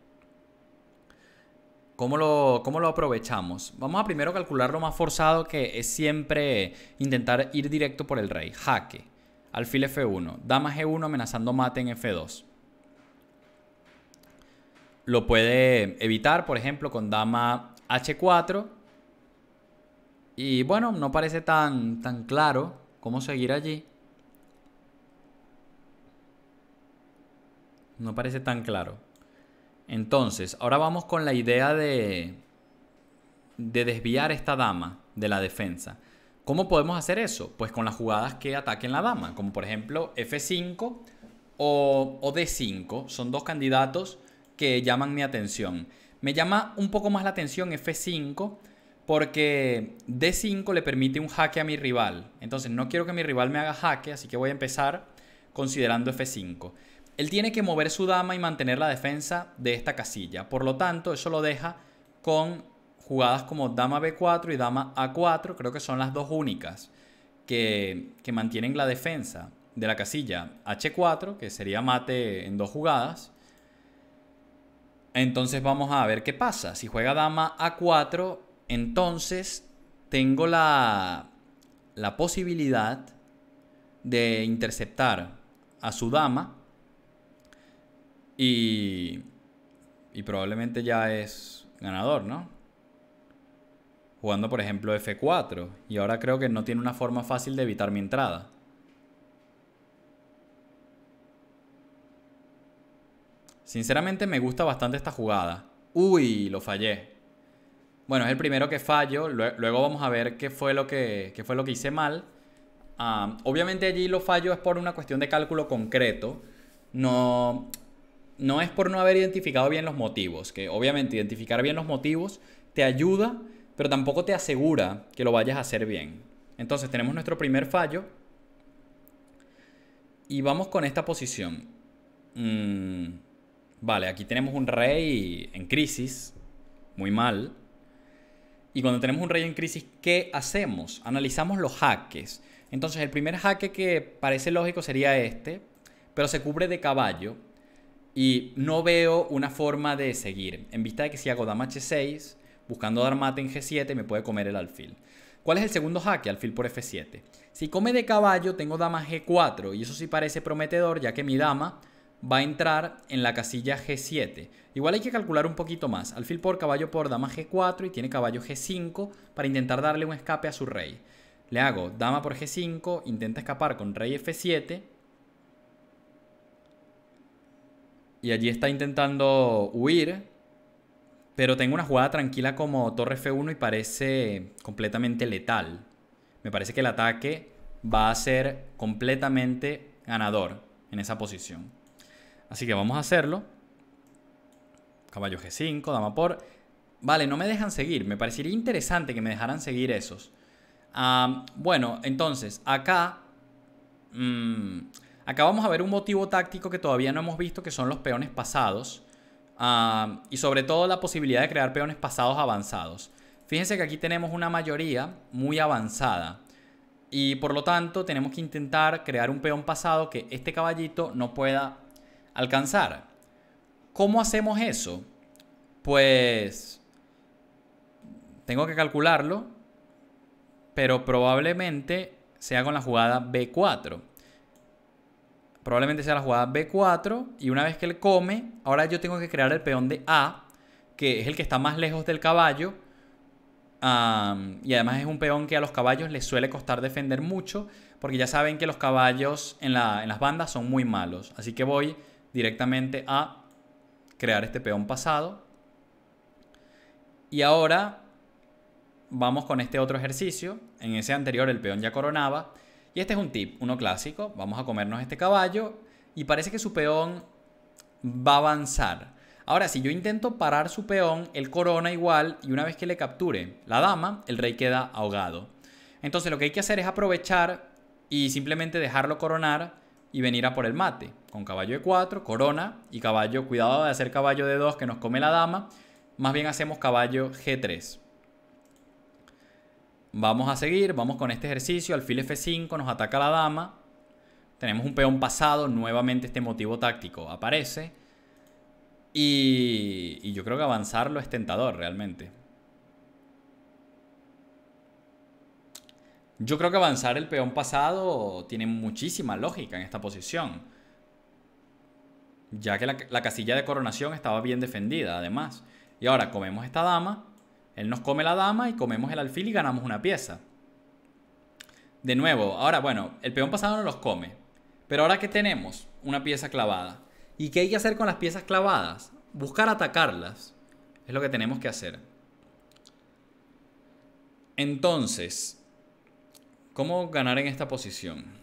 ¿Cómo lo, lo, aprovechamos? Vamos a primero calcular lo más forzado que es siempre intentar ir directo por el rey. Jaque, alfil F1, dama G1 amenazando mate en F2. Lo puede evitar, por ejemplo, con dama H4. Y bueno, no parece tan, tan claro cómo seguir allí. No parece tan claro. Entonces, ahora vamos con la idea de, desviar esta dama de la defensa. ¿Cómo podemos hacer eso? Pues con las jugadas que ataquen la dama, como por ejemplo F5 o, o D5. Son dos candidatos que llaman mi atención. Me llama un poco más la atención F5 porque D5 le permite un jaque a mi rival. Entonces no quiero que mi rival me haga jaque, así que voy a empezar considerando F5. Él tiene que mover su dama y mantener la defensa de esta casilla. Por lo tanto, eso lo deja con jugadas como dama B4 y dama A4. Creo que son las dos únicas que, mantienen la defensa de la casilla H4, que sería mate en dos jugadas. Entonces vamos a ver qué pasa. Si juega dama A4, entonces tengo la, la posibilidad de interceptar a su dama y, y probablemente ya es ganador, ¿no? Jugando, por ejemplo, F4. Y ahora creo que no tiene una forma fácil de evitar mi entrada. Sinceramente me gusta bastante esta jugada. Uy, lo fallé. Bueno, es el primero que fallo. Luego vamos a ver qué fue lo que, qué fue lo que hice mal. Ah, obviamente allí lo fallo es por una cuestión de cálculo concreto. No, no es por no haber identificado bien los motivos, que obviamente identificar bien los motivos te ayuda, pero tampoco te asegura que lo vayas a hacer bien. Entonces tenemos nuestro primer fallo y vamos con esta posición. Mm, vale, aquí tenemos un rey en crisis, muy mal. Y cuando tenemos un rey en crisis, ¿qué hacemos? Analizamos los jaques. Entonces el primer jaque que parece lógico sería este, pero se cubre de caballo y no veo una forma de seguir. En vista de que si hago dama h6, buscando dar mate en g7, me puede comer el alfil. ¿Cuál es el segundo jaque? Alfil por f7. Si come de caballo, tengo dama g4. Y eso sí parece prometedor, ya que mi dama va a entrar en la casilla g7. Igual hay que calcular un poquito más. Alfil por caballo por dama g4 y tiene caballo g5 para intentar darle un escape a su rey. Le hago dama por g5, intenta escapar con rey f7 Y allí está intentando huir. Pero tengo una jugada tranquila como torre F1 y parece completamente letal. Me parece que el ataque va a ser completamente ganador en esa posición. Así que vamos a hacerlo. Caballo G5, dama por... Vale, no me dejan seguir. Me parecería interesante que me dejaran seguir esos. Ah, bueno, entonces, acá... Mm, Acá vamos a ver un motivo táctico que todavía no hemos visto, que son los peones pasados. Ah, y sobre todo la posibilidad de crear peones pasados avanzados. Fíjense que aquí tenemos una mayoría muy avanzada. Y por lo tanto tenemos que intentar crear un peón pasado que este caballito no pueda alcanzar. ¿Cómo hacemos eso? Pues tengo que calcularlo, pero probablemente sea con la jugada B4. Probablemente sea la jugada B4 y una vez que él come, ahora yo tengo que crear el peón de A, que es el que está más lejos del caballo. y además es un peón que a los caballos les suele costar defender mucho, porque ya saben que los caballos en las bandas son muy malos. Así que voy directamente a crear este peón pasado. Y ahora vamos con este otro ejercicio. En ese anterior el peón ya coronaba. Y este es un tip, uno clásico. Vamos a comernos este caballo y parece que su peón va a avanzar. Ahora, si yo intento parar su peón, él corona igual y una vez que le capture la dama, el rey queda ahogado. Entonces lo que hay que hacer es aprovechar y simplemente dejarlo coronar y venir a por el mate. Con caballo de 4, corona y caballo, cuidado de hacer caballo de 2 que nos come la dama, más bien hacemos caballo G3. Vamos a seguir, vamos con este ejercicio. Alfil F5, nos ataca la dama. Tenemos un peón pasado, nuevamente este motivo táctico aparece. Y, yo creo que avanzarlo es tentador realmente. Yo creo que avanzar el peón pasado tiene muchísima lógica en esta posición. Ya que la casilla de coronación estaba bien defendida, además. Y ahora comemos esta dama él nos come la dama y comemos el alfil y ganamos una pieza. De nuevo, ahora bueno, el peón pasado no los come. Pero ahora que tenemos una pieza clavada. ¿Y qué hay que hacer con las piezas clavadas? Buscar atacarlas. Es lo que tenemos que hacer. Entonces, ¿cómo ganar en esta posición?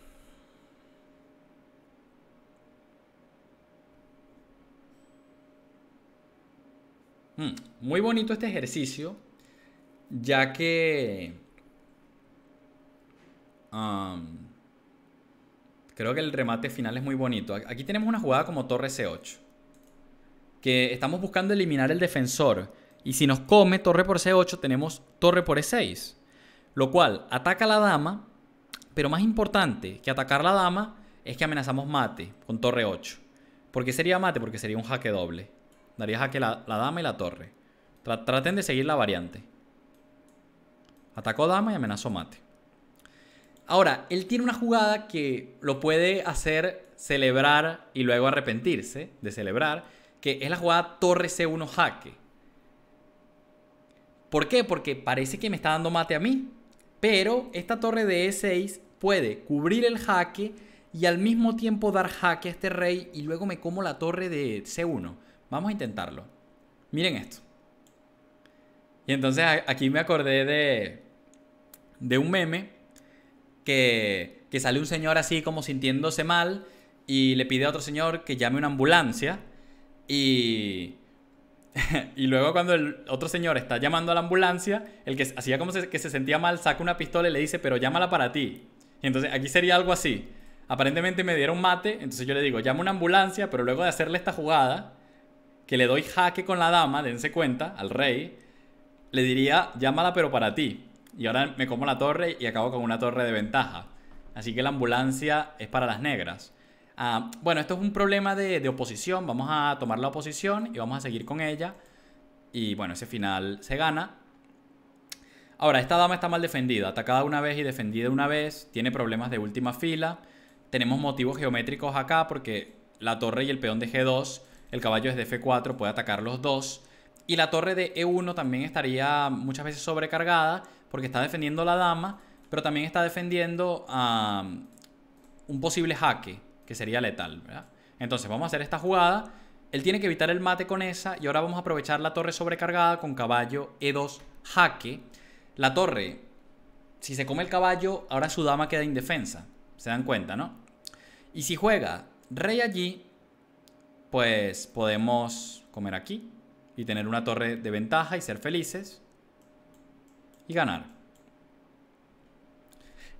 Hmm, muy bonito este ejercicio, ya que creo que el remate final es muy bonito. Aquí tenemos una jugada como torre C8, que estamos buscando eliminar el defensor. Y si nos come torre por C8, tenemos torre por E6, lo cual ataca a la dama, pero más importante que atacar a la dama es que amenazamos mate con torre 8. ¿Por qué sería mate? Porque sería un jaque doble. Daría jaque la, dama y la torre. traten de seguir la variante. Atacó dama y amenazó mate. Ahora, él tiene una jugada que lo puede hacer celebrar y luego arrepentirse de celebrar, que es la jugada torre C1 jaque. ¿Por qué? Porque parece que me está dando mate a mí. Pero esta torre de E6 puede cubrir el jaque y al mismo tiempo dar jaque a este rey y luego me como la torre de C1. Vamos a intentarlo. Miren esto. Y entonces aquí me acordé de, de un meme que, que sale un señor así como sintiéndose mal y le pide a otro señor que llame una ambulancia y... y luego cuando el otro señor está llamando a la ambulancia, el que hacía como que se sentía mal saca una pistola y le dice, pero llámala para ti. Y entonces aquí sería algo así. Aparentemente me dieron mate, entonces yo le digo, llama una ambulancia, pero luego de hacerle esta jugada, que le doy jaque con la dama, dense cuenta, al rey, le diría, llámala pero para ti. Y ahora me como la torre y acabo con una torre de ventaja. Así que la ambulancia es para las negras. Ah, bueno, esto es un problema de, de oposición. Vamos a tomar la oposición y vamos a seguir con ella. Y bueno, ese final se gana. Ahora, esta dama está mal defendida, atacada una vez y defendida una vez, tiene problemas de última fila, tenemos motivos geométricos acá porque la torre y el peón de G2 el caballo es de F4 puede atacar los dos. Y la torre de E1 también estaría muchas veces sobrecargada porque está defendiendo la dama, pero también está defendiendo a un posible jaque, que sería letal, Entonces vamos a hacer esta jugada. Él tiene que evitar el mate con esa y ahora vamos a aprovechar la torre sobrecargada con caballo E2 jaque. La torre, si se come el caballo, ahora su dama queda indefensa. Se dan cuenta, ¿no? Y si juega rey allí, pues podemos comer aquí y tener una torre de ventaja y ser felices y ganar.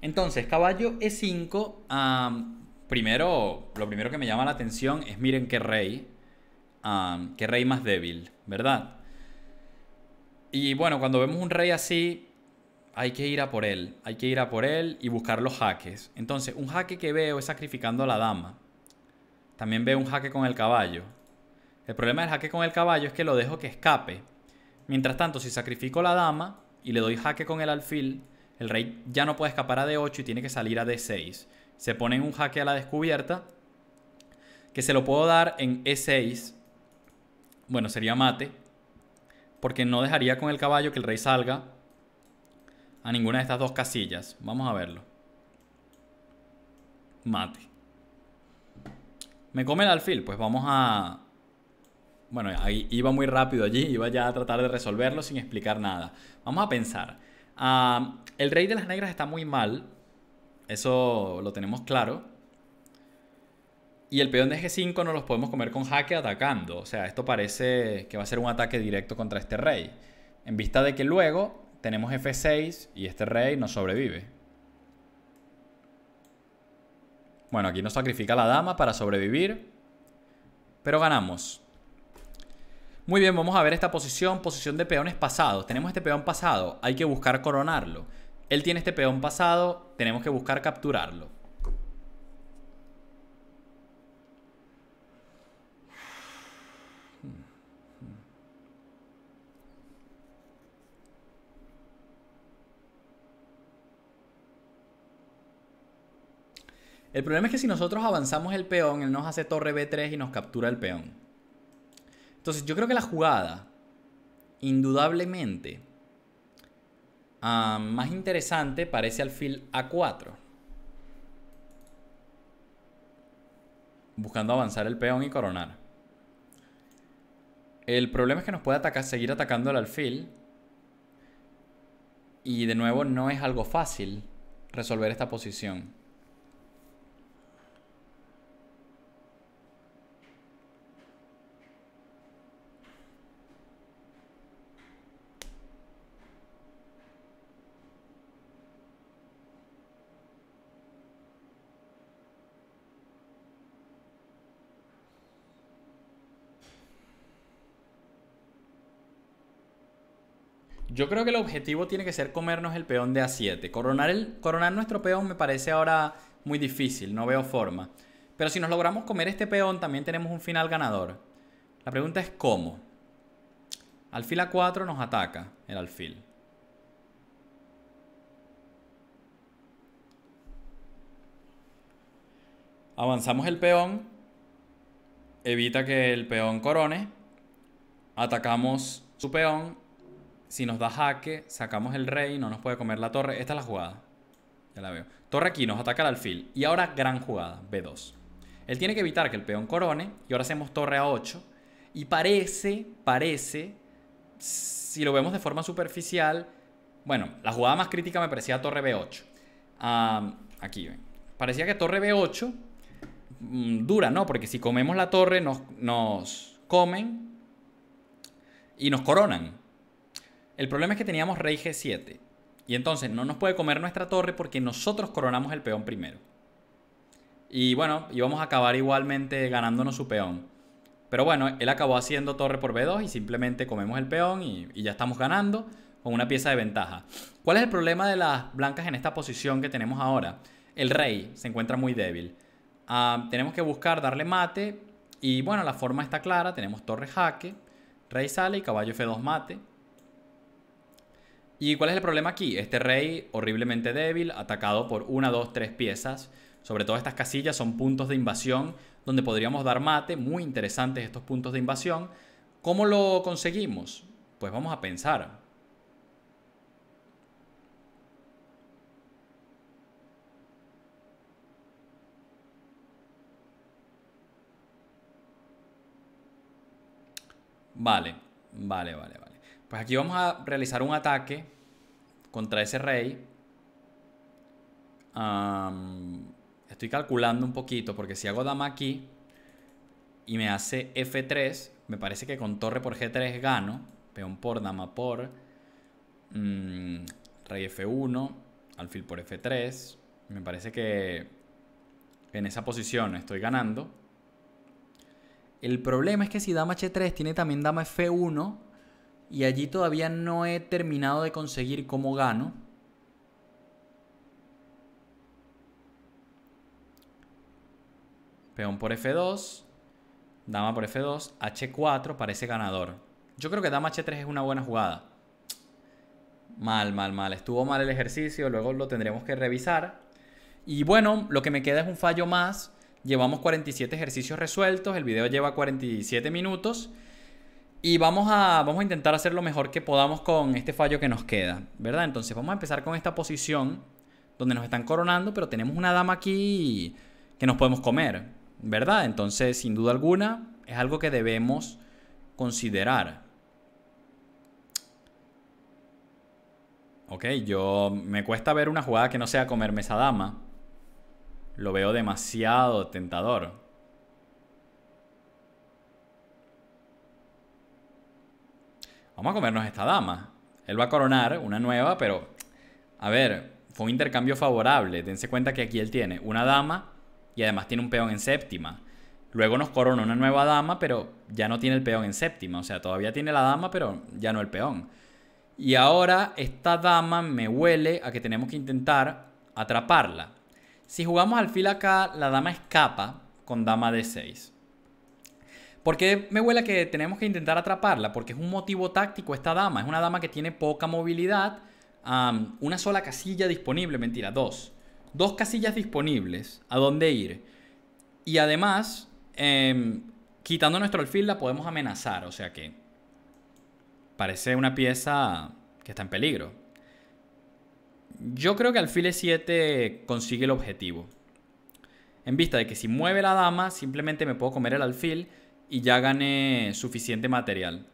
Entonces, caballo E5, primero, lo primero que me llama la atención es miren qué rey, qué rey más débil, ¿verdad? Y bueno, cuando vemos un rey así, hay que ir a por él, hay que ir a por él y buscar los jaques. Entonces, un jaque que veo es sacrificando a la dama. También veo un jaque con el caballo. El problema del jaque con el caballo es que lo dejo que escape. Mientras tanto, si sacrifico la dama y le doy jaque con el alfil, el rey ya no puede escapar a D8 y tiene que salir a D6. Se pone un jaque a la descubierta, que se lo puedo dar en E6. Bueno, sería mate, porque no dejaría con el caballo que el rey salga a ninguna de estas dos casillas. Vamos a verlo. Mate. Me come el alfil, pues vamos a... Bueno, iba muy rápido allí, iba ya a tratar de resolverlo sin explicar nada. Vamos a pensar. el rey de las negras está muy mal, eso lo tenemos claro. Y el peón de G5 no los podemos comer con jaque atacando. O sea, esto parece que va a ser un ataque directo contra este rey. En vista de que luego tenemos F6 y este rey no sobrevive. Bueno, aquí nos sacrifica la dama para sobrevivir. Pero ganamos. Muy bien, vamos a ver esta posición. Posición de peones pasados. Tenemos este peón pasado. Hay que buscar coronarlo. Él tiene este peón pasado. Tenemos que buscar capturarlo. El problema es que si nosotros avanzamos el peón, él nos hace torre B3 y nos captura el peón. Entonces yo creo que la jugada, indudablemente, más interesante parece alfil A4. Buscando avanzar el peón y coronar. El problema es que nos puede atacar, seguir atacando el alfil. Y de nuevo no es algo fácil resolver esta posición. Yo creo que el objetivo tiene que ser comernos el peón de A7. Coronar, el, coronar nuestro peón me parece ahora muy difícil, no veo forma. Pero si nos logramos comer este peón, también tenemos un final ganador. La pregunta es cómo. Alfil A4 nos ataca el alfil. Avanzamos el peón. Evita que el peón corone. Atacamos su peón si nos da jaque, sacamos el rey, no nos puede comer la torre. Esta es la jugada. Ya la veo. Torre aquí, nos ataca el alfil. Y ahora gran jugada, B2. Él tiene que evitar que el peón corone. Y ahora hacemos torre a 8. Y parece, parece, si lo vemos de forma superficial, bueno, la jugada más crítica me parecía torre B8. aquí ven. Parecía que torre B8 mm, dura, ¿no? Porque si comemos la torre nos, nos comen y nos coronan. El problema es que teníamos rey G7. Y entonces no nos puede comer nuestra torre porque nosotros coronamos el peón primero. Y bueno, íbamos a acabar igualmente ganándonos su peón. Pero bueno, él acabó haciendo torre por B2 y simplemente comemos el peón y, ya estamos ganando con una pieza de ventaja. ¿Cuál es el problema de las blancas en esta posición que tenemos ahora? El rey se encuentra muy débil. Ah, tenemos que buscar darle mate. Y bueno, la forma está clara. Tenemos torre jaque, rey sale y caballo F2 mate. ¿Y cuál es el problema aquí? Este rey horriblemente débil, atacado por una, dos, tres piezas. Sobre todo estas casillas son puntos de invasión donde podríamos dar mate. Muy interesantes estos puntos de invasión. ¿Cómo lo conseguimos? Pues vamos a pensar. Vale, vale, vale. Pues aquí vamos a realizar un ataque contra ese rey. estoy calculando un poquito porque si hago dama aquí y me hace F3, me parece que con torre por G3 gano. Peón por, dama por, mm, rey F1, alfil por F3. Me parece que en esa posición estoy ganando. El problema es que si dama H3 tiene también dama F1, y allí todavía no he terminado de conseguir cómo gano. Peón por F2, dama por F2, H4 parece ganador. Yo creo que dama H3 es una buena jugada. Mal, mal, mal. Estuvo mal el ejercicio, luego lo tendremos que revisar. Y bueno, lo que me queda es un fallo más. Llevamos 47 ejercicios resueltos, el video lleva 47 minutos. Y vamos a, vamos a intentar hacer lo mejor que podamos con este fallo que nos queda, ¿verdad? Entonces vamos a empezar con esta posición donde nos están coronando, pero tenemos una dama aquí que nos podemos comer, ¿verdad? Entonces, sin duda alguna, es algo que debemos considerar. Ok, yo me cuesta ver una jugada que no sea comerme esa dama. Lo veo demasiado tentador. vamos a comernos esta dama. Él va a coronar una nueva, pero, a ver, fue un intercambio favorable. Dense cuenta que aquí él tiene una dama y además tiene un peón en séptima. Luego nos corona una nueva dama, pero ya no tiene el peón en séptima. O sea, todavía tiene la dama, pero ya no el peón. Y ahora esta dama me huele a que tenemos que intentar atraparla. Si jugamos alfil acá, la dama escapa con dama de 6 ¿Por qué me huele que tenemos que intentar atraparla? Porque es un motivo táctico esta dama. Es una dama que tiene poca movilidad. una sola casilla disponible, mentira, dos. Dos casillas disponibles a dónde ir. Y además, em, quitando nuestro alfil la podemos amenazar. O sea que parece una pieza que está en peligro. Yo creo que alfil E7 consigue el objetivo. En vista de que si mueve la dama, simplemente me puedo comer el alfil y ya gané suficiente material.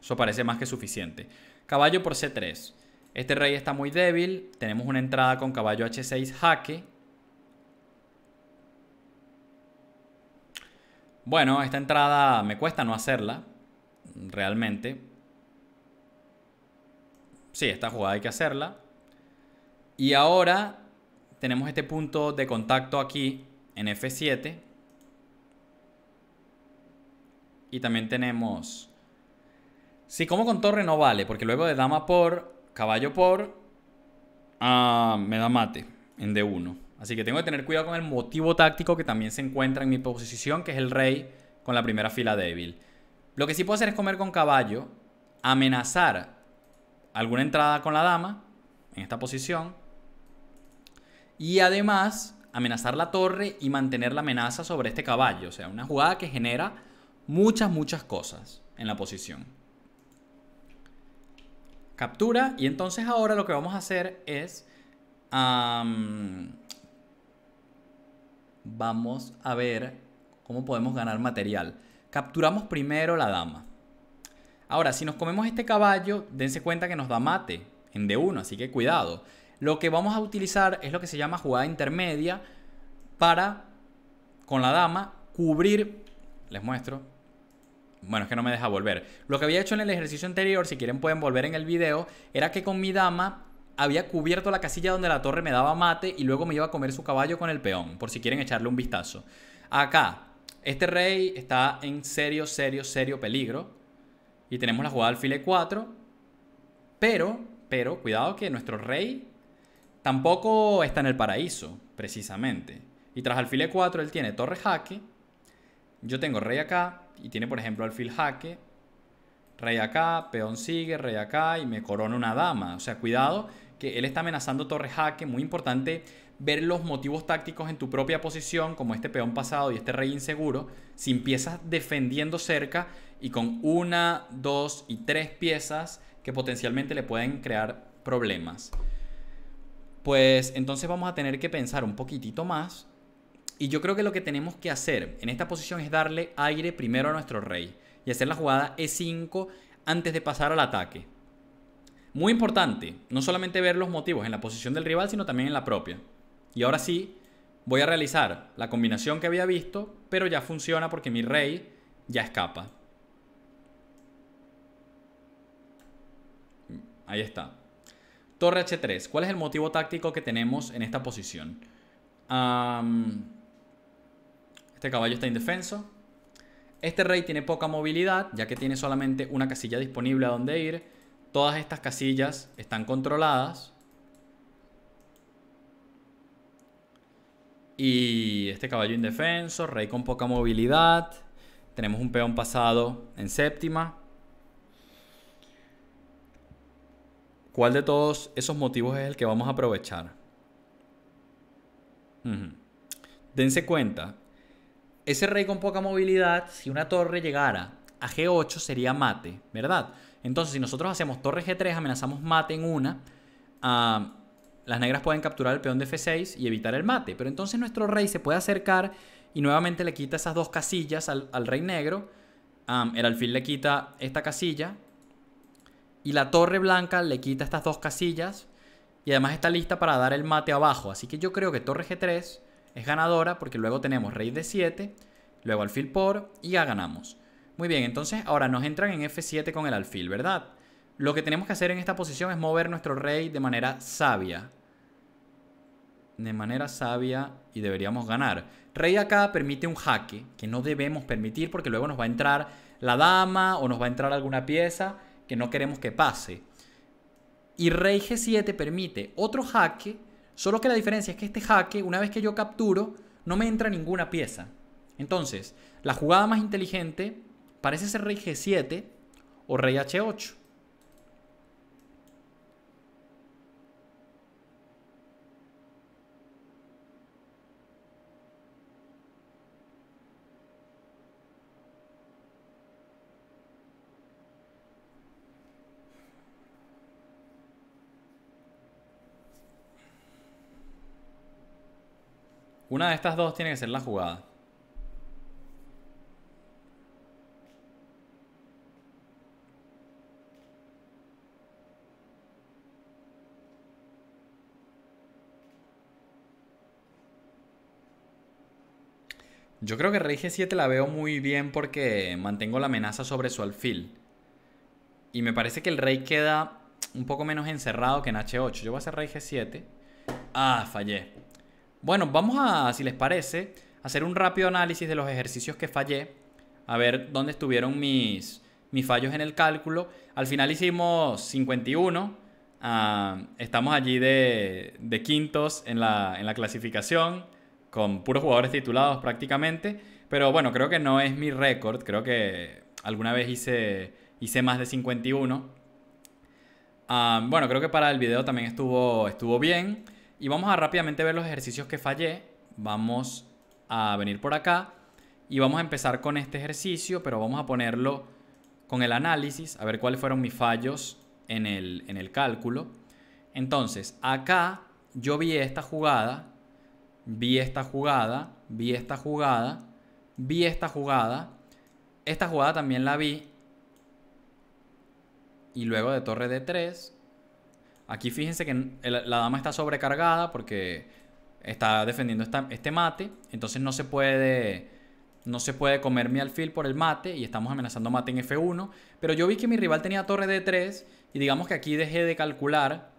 Eso parece más que suficiente. Caballo por C3. Este rey está muy débil. Tenemos una entrada con caballo H6 jaque. Bueno, esta entrada me cuesta no hacerla. Realmente. Sí, esta jugada hay que hacerla. Y ahora tenemos este punto de contacto aquí en F7 y también tenemos... Si como con torre no vale, porque luego de dama por, caballo por, ah, me da mate en D1. Así que tengo que tener cuidado con el motivo táctico que también se encuentra en mi posición, que es el rey con la primera fila débil. Lo que sí puedo hacer es comer con caballo, amenazar alguna entrada con la dama en esta posición y además amenazar la torre y mantener la amenaza sobre este caballo. O sea, una jugada que genera muchas, muchas cosas en la posición. Captura y entonces ahora lo que vamos a hacer es... vamos a ver cómo podemos ganar material. Capturamos primero la dama. Ahora, si nos comemos este caballo, dense cuenta que nos da mate en D1, así que cuidado. Lo que vamos a utilizar es lo que se llama jugada intermedia para, con la dama, cubrir, les muestro, bueno, es que no me deja volver. Lo que había hecho en el ejercicio anterior, si quieren pueden volver en el video, era que con mi dama había cubierto la casilla donde la torre me daba mate y luego me iba a comer su caballo con el peón, por si quieren echarle un vistazo. Acá, este rey está en serio, serio, serio peligro. Y tenemos la jugada al file 4 Pero, pero, cuidado que nuestro rey tampoco está en el paraíso, precisamente. Y tras alfil 4 él tiene torre jaque yo tengo rey acá y tiene, por ejemplo, alfil jaque, rey acá, peón sigue, rey acá y me corona una dama. O sea, cuidado que él está amenazando torre jaque, muy importante ver los motivos tácticos en tu propia posición, como este peón pasado y este rey inseguro, sin piezas defendiendo cerca y con una, dos y tres piezas que potencialmente le pueden crear problemas. Pues entonces vamos a tener que pensar un poquitito más y yo creo que lo que tenemos que hacer en esta posición es darle aire primero a nuestro rey y hacer la jugada E5 antes de pasar al ataque. Muy importante, no solamente ver los motivos en la posición del rival, sino también en la propia. Y ahora sí, voy a realizar la combinación que había visto, pero ya funciona porque mi rey ya escapa. Ahí está. Torre H3. ¿Cuál es el motivo táctico que tenemos en esta posición? Ah... Este caballo está indefenso. Este rey tiene poca movilidad, ya que tiene solamente una casilla disponible a donde ir. Todas estas casillas están controladas. Y este caballo indefenso, rey con poca movilidad. Tenemos un peón pasado en séptima. ¿Cuál de todos esos motivos es el que vamos a aprovechar? Dense cuenta ese rey con poca movilidad, si una torre llegara a G8 sería mate, ¿verdad? Entonces, si nosotros hacemos torre G3, amenazamos mate en una, las negras pueden capturar el peón de F6 y evitar el mate. Pero entonces nuestro rey se puede acercar y nuevamente le quita esas dos casillas al, rey negro. el alfil le quita esta casilla. Y la torre blanca le quita estas dos casillas. Y además está lista para dar el mate abajo. Así que yo creo que torre G3 es ganadora porque luego tenemos rey de 7, luego alfil por y ya ganamos. Muy bien, entonces ahora nos entran en F7 con el alfil, ¿verdad? Lo que tenemos que hacer en esta posición es mover nuestro rey de manera sabia. De manera sabia y deberíamos ganar. Rey acá permite un jaque, que no debemos permitir porque luego nos va a entrar la dama o nos va a entrar alguna pieza que no queremos que pase. Y rey G7 permite otro jaque Solo que la diferencia es que este jaque, una vez que yo capturo, no me entra ninguna pieza. Entonces, la jugada más inteligente parece ser rey G7 o rey H8. Una de estas dos tiene que ser la jugada. Yo creo que rey g7 la veo muy bien porque mantengo la amenaza sobre su alfil. Y me parece que el rey queda un poco menos encerrado que en h8. Yo voy a hacer rey g7. Ah, fallé. Bueno, vamos a, si les parece, hacer un rápido análisis de los ejercicios que fallé, a ver dónde estuvieron mis, mis fallos en el cálculo. Al final hicimos 51, ah, estamos allí de, de quintos en la, clasificación, con puros jugadores titulados prácticamente, pero bueno, creo que no es mi récord, creo que alguna vez hice, hice más de 51. Ah, bueno, creo que para el video también estuvo, estuvo bien. Y vamos a rápidamente ver los ejercicios que fallé. Vamos a venir por acá y vamos a empezar con este ejercicio, pero vamos a ponerlo con el análisis, a ver cuáles fueron mis fallos en el, cálculo. Entonces, acá yo vi esta jugada, vi esta jugada, vi esta jugada, vi esta jugada, esta jugada también la vi, y luego de torre de 3 Aquí fíjense que la dama está sobrecargada porque está defendiendo este mate. Entonces no se puede. No se puede comer mi alfil por el mate. Y estamos amenazando mate en F1. Pero yo vi que mi rival tenía torre D3. Y digamos que aquí dejé de calcular.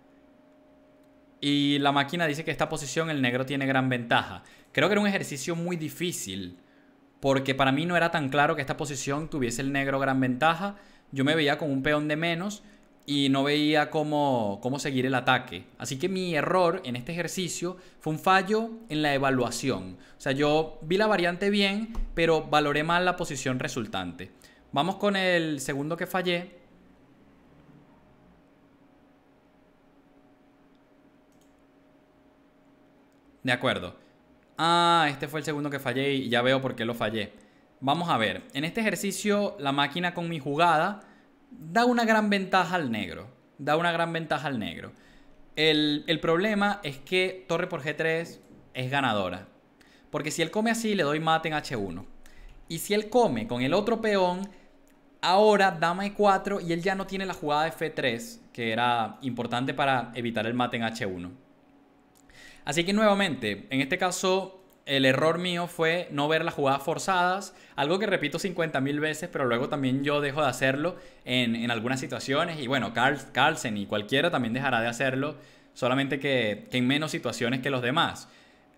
Y la máquina dice que esta posición el negro tiene gran ventaja. Creo que era un ejercicio muy difícil. Porque para mí no era tan claro que esta posición tuviese el negro gran ventaja. Yo me veía con un peón de menos y no veía cómo, seguir el ataque. Así que mi error en este ejercicio fue un fallo en la evaluación. O sea, yo vi la variante bien, pero valoré mal la posición resultante. Vamos con el segundo que fallé. De acuerdo. Ah, este fue el segundo que fallé y ya veo por qué lo fallé. Vamos a ver, en este ejercicio la máquina con mi jugada da una gran ventaja al negro. Da una gran ventaja al negro. El, problema es que torre por G3 es ganadora. Porque si él come así, le doy mate en H1. Y si él come con el otro peón, ahora dama E4 y él ya no tiene la jugada de F3, que era importante para evitar el mate en H1. Así que nuevamente, en este caso el error mío fue no ver las jugadas forzadas, algo que repito mil veces, pero luego también yo dejo de hacerlo en, algunas situaciones. Y bueno, Carl, Carlsen y cualquiera también dejará de hacerlo, solamente que, que en menos situaciones que los demás.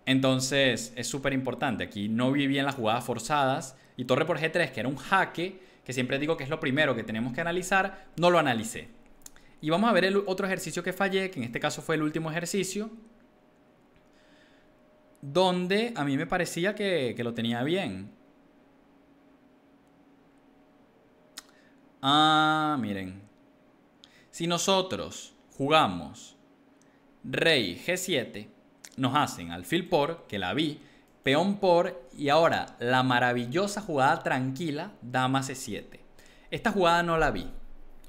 Entonces es súper importante. Aquí no vi bien las jugadas forzadas. Y torre por G3, que era un jaque, que siempre digo que es lo primero que tenemos que analizar, no lo analicé. Y vamos a ver el otro ejercicio que fallé, que en este caso fue el último ejercicio donde a mí me parecía que, lo tenía bien. Ah, miren. Si nosotros jugamos rey g7, nos hacen alfil por, que la vi, peón por y ahora la maravillosa jugada tranquila, dama c7. Esta jugada no la vi,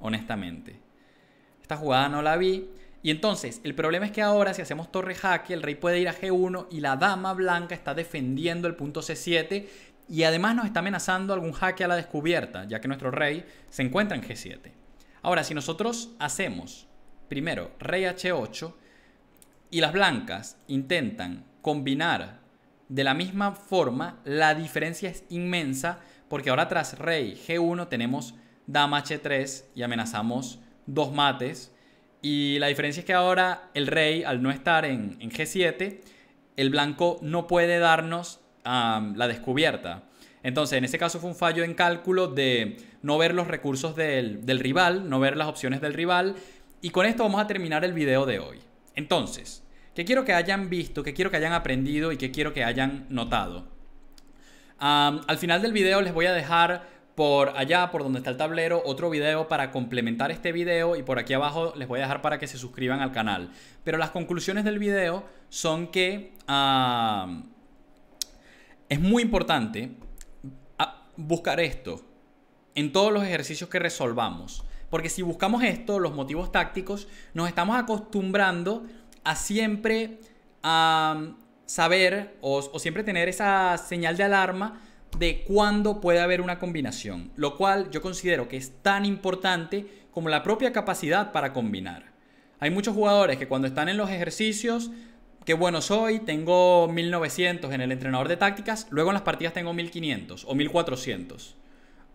honestamente. Esta jugada no la vi y entonces, el problema es que ahora si hacemos torre jaque, el rey puede ir a G1 y la dama blanca está defendiendo el punto C7 y además nos está amenazando algún jaque a la descubierta, ya que nuestro rey se encuentra en G7. Ahora, si nosotros hacemos primero rey H8 y las blancas intentan combinar de la misma forma, la diferencia es inmensa porque ahora tras rey G1 tenemos dama H3 y amenazamos dos mates y la diferencia es que ahora el rey, al no estar en, G7, el blanco no puede darnos la descubierta. Entonces, en ese caso fue un fallo en cálculo de no ver los recursos del, rival, no ver las opciones del rival. Y con esto vamos a terminar el video de hoy. Entonces, ¿qué quiero que hayan visto, qué quiero que hayan aprendido y qué quiero que hayan notado? al final del video les voy a dejar por allá, por donde está el tablero, otro video para complementar este video y por aquí abajo les voy a dejar para que se suscriban al canal. Pero las conclusiones del video son que ah, es muy importante ah, buscar esto en todos los ejercicios que resolvamos. Porque si buscamos esto, los motivos tácticos, nos estamos acostumbrando a siempre... Ah, saber o, siempre tener esa señal de alarma de cuándo puede haber una combinación, lo cual yo considero que es tan importante como la propia capacidad para combinar. Hay muchos jugadores que cuando están en los ejercicios, que bueno soy, tengo 1900 en el entrenador de tácticas, luego en las partidas tengo 1500 o 1400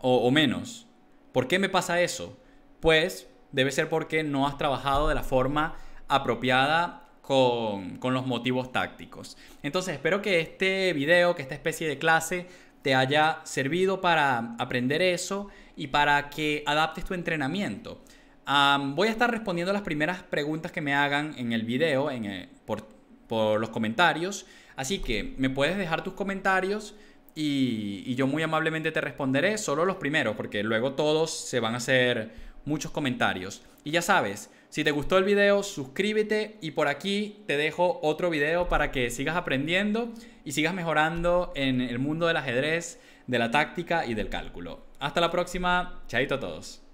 o, o menos. ¿Por qué me pasa eso? Pues debe ser porque no has trabajado de la forma apropiada con, los motivos tácticos. Entonces espero que este video, que esta especie de clase te haya servido para aprender eso y para que adaptes tu entrenamiento. voy a estar respondiendo las primeras preguntas que me hagan en el video, en, por, los comentarios. Así que me puedes dejar tus comentarios y yo muy amablemente te responderé solo los primeros, porque luego todos se van a hacer muchos comentarios. Y ya sabes, si te gustó el video, suscríbete y por aquí te dejo otro video para que sigas aprendiendo y sigas mejorando en el mundo del ajedrez, de la táctica y del cálculo. Hasta la próxima, chaito a todos.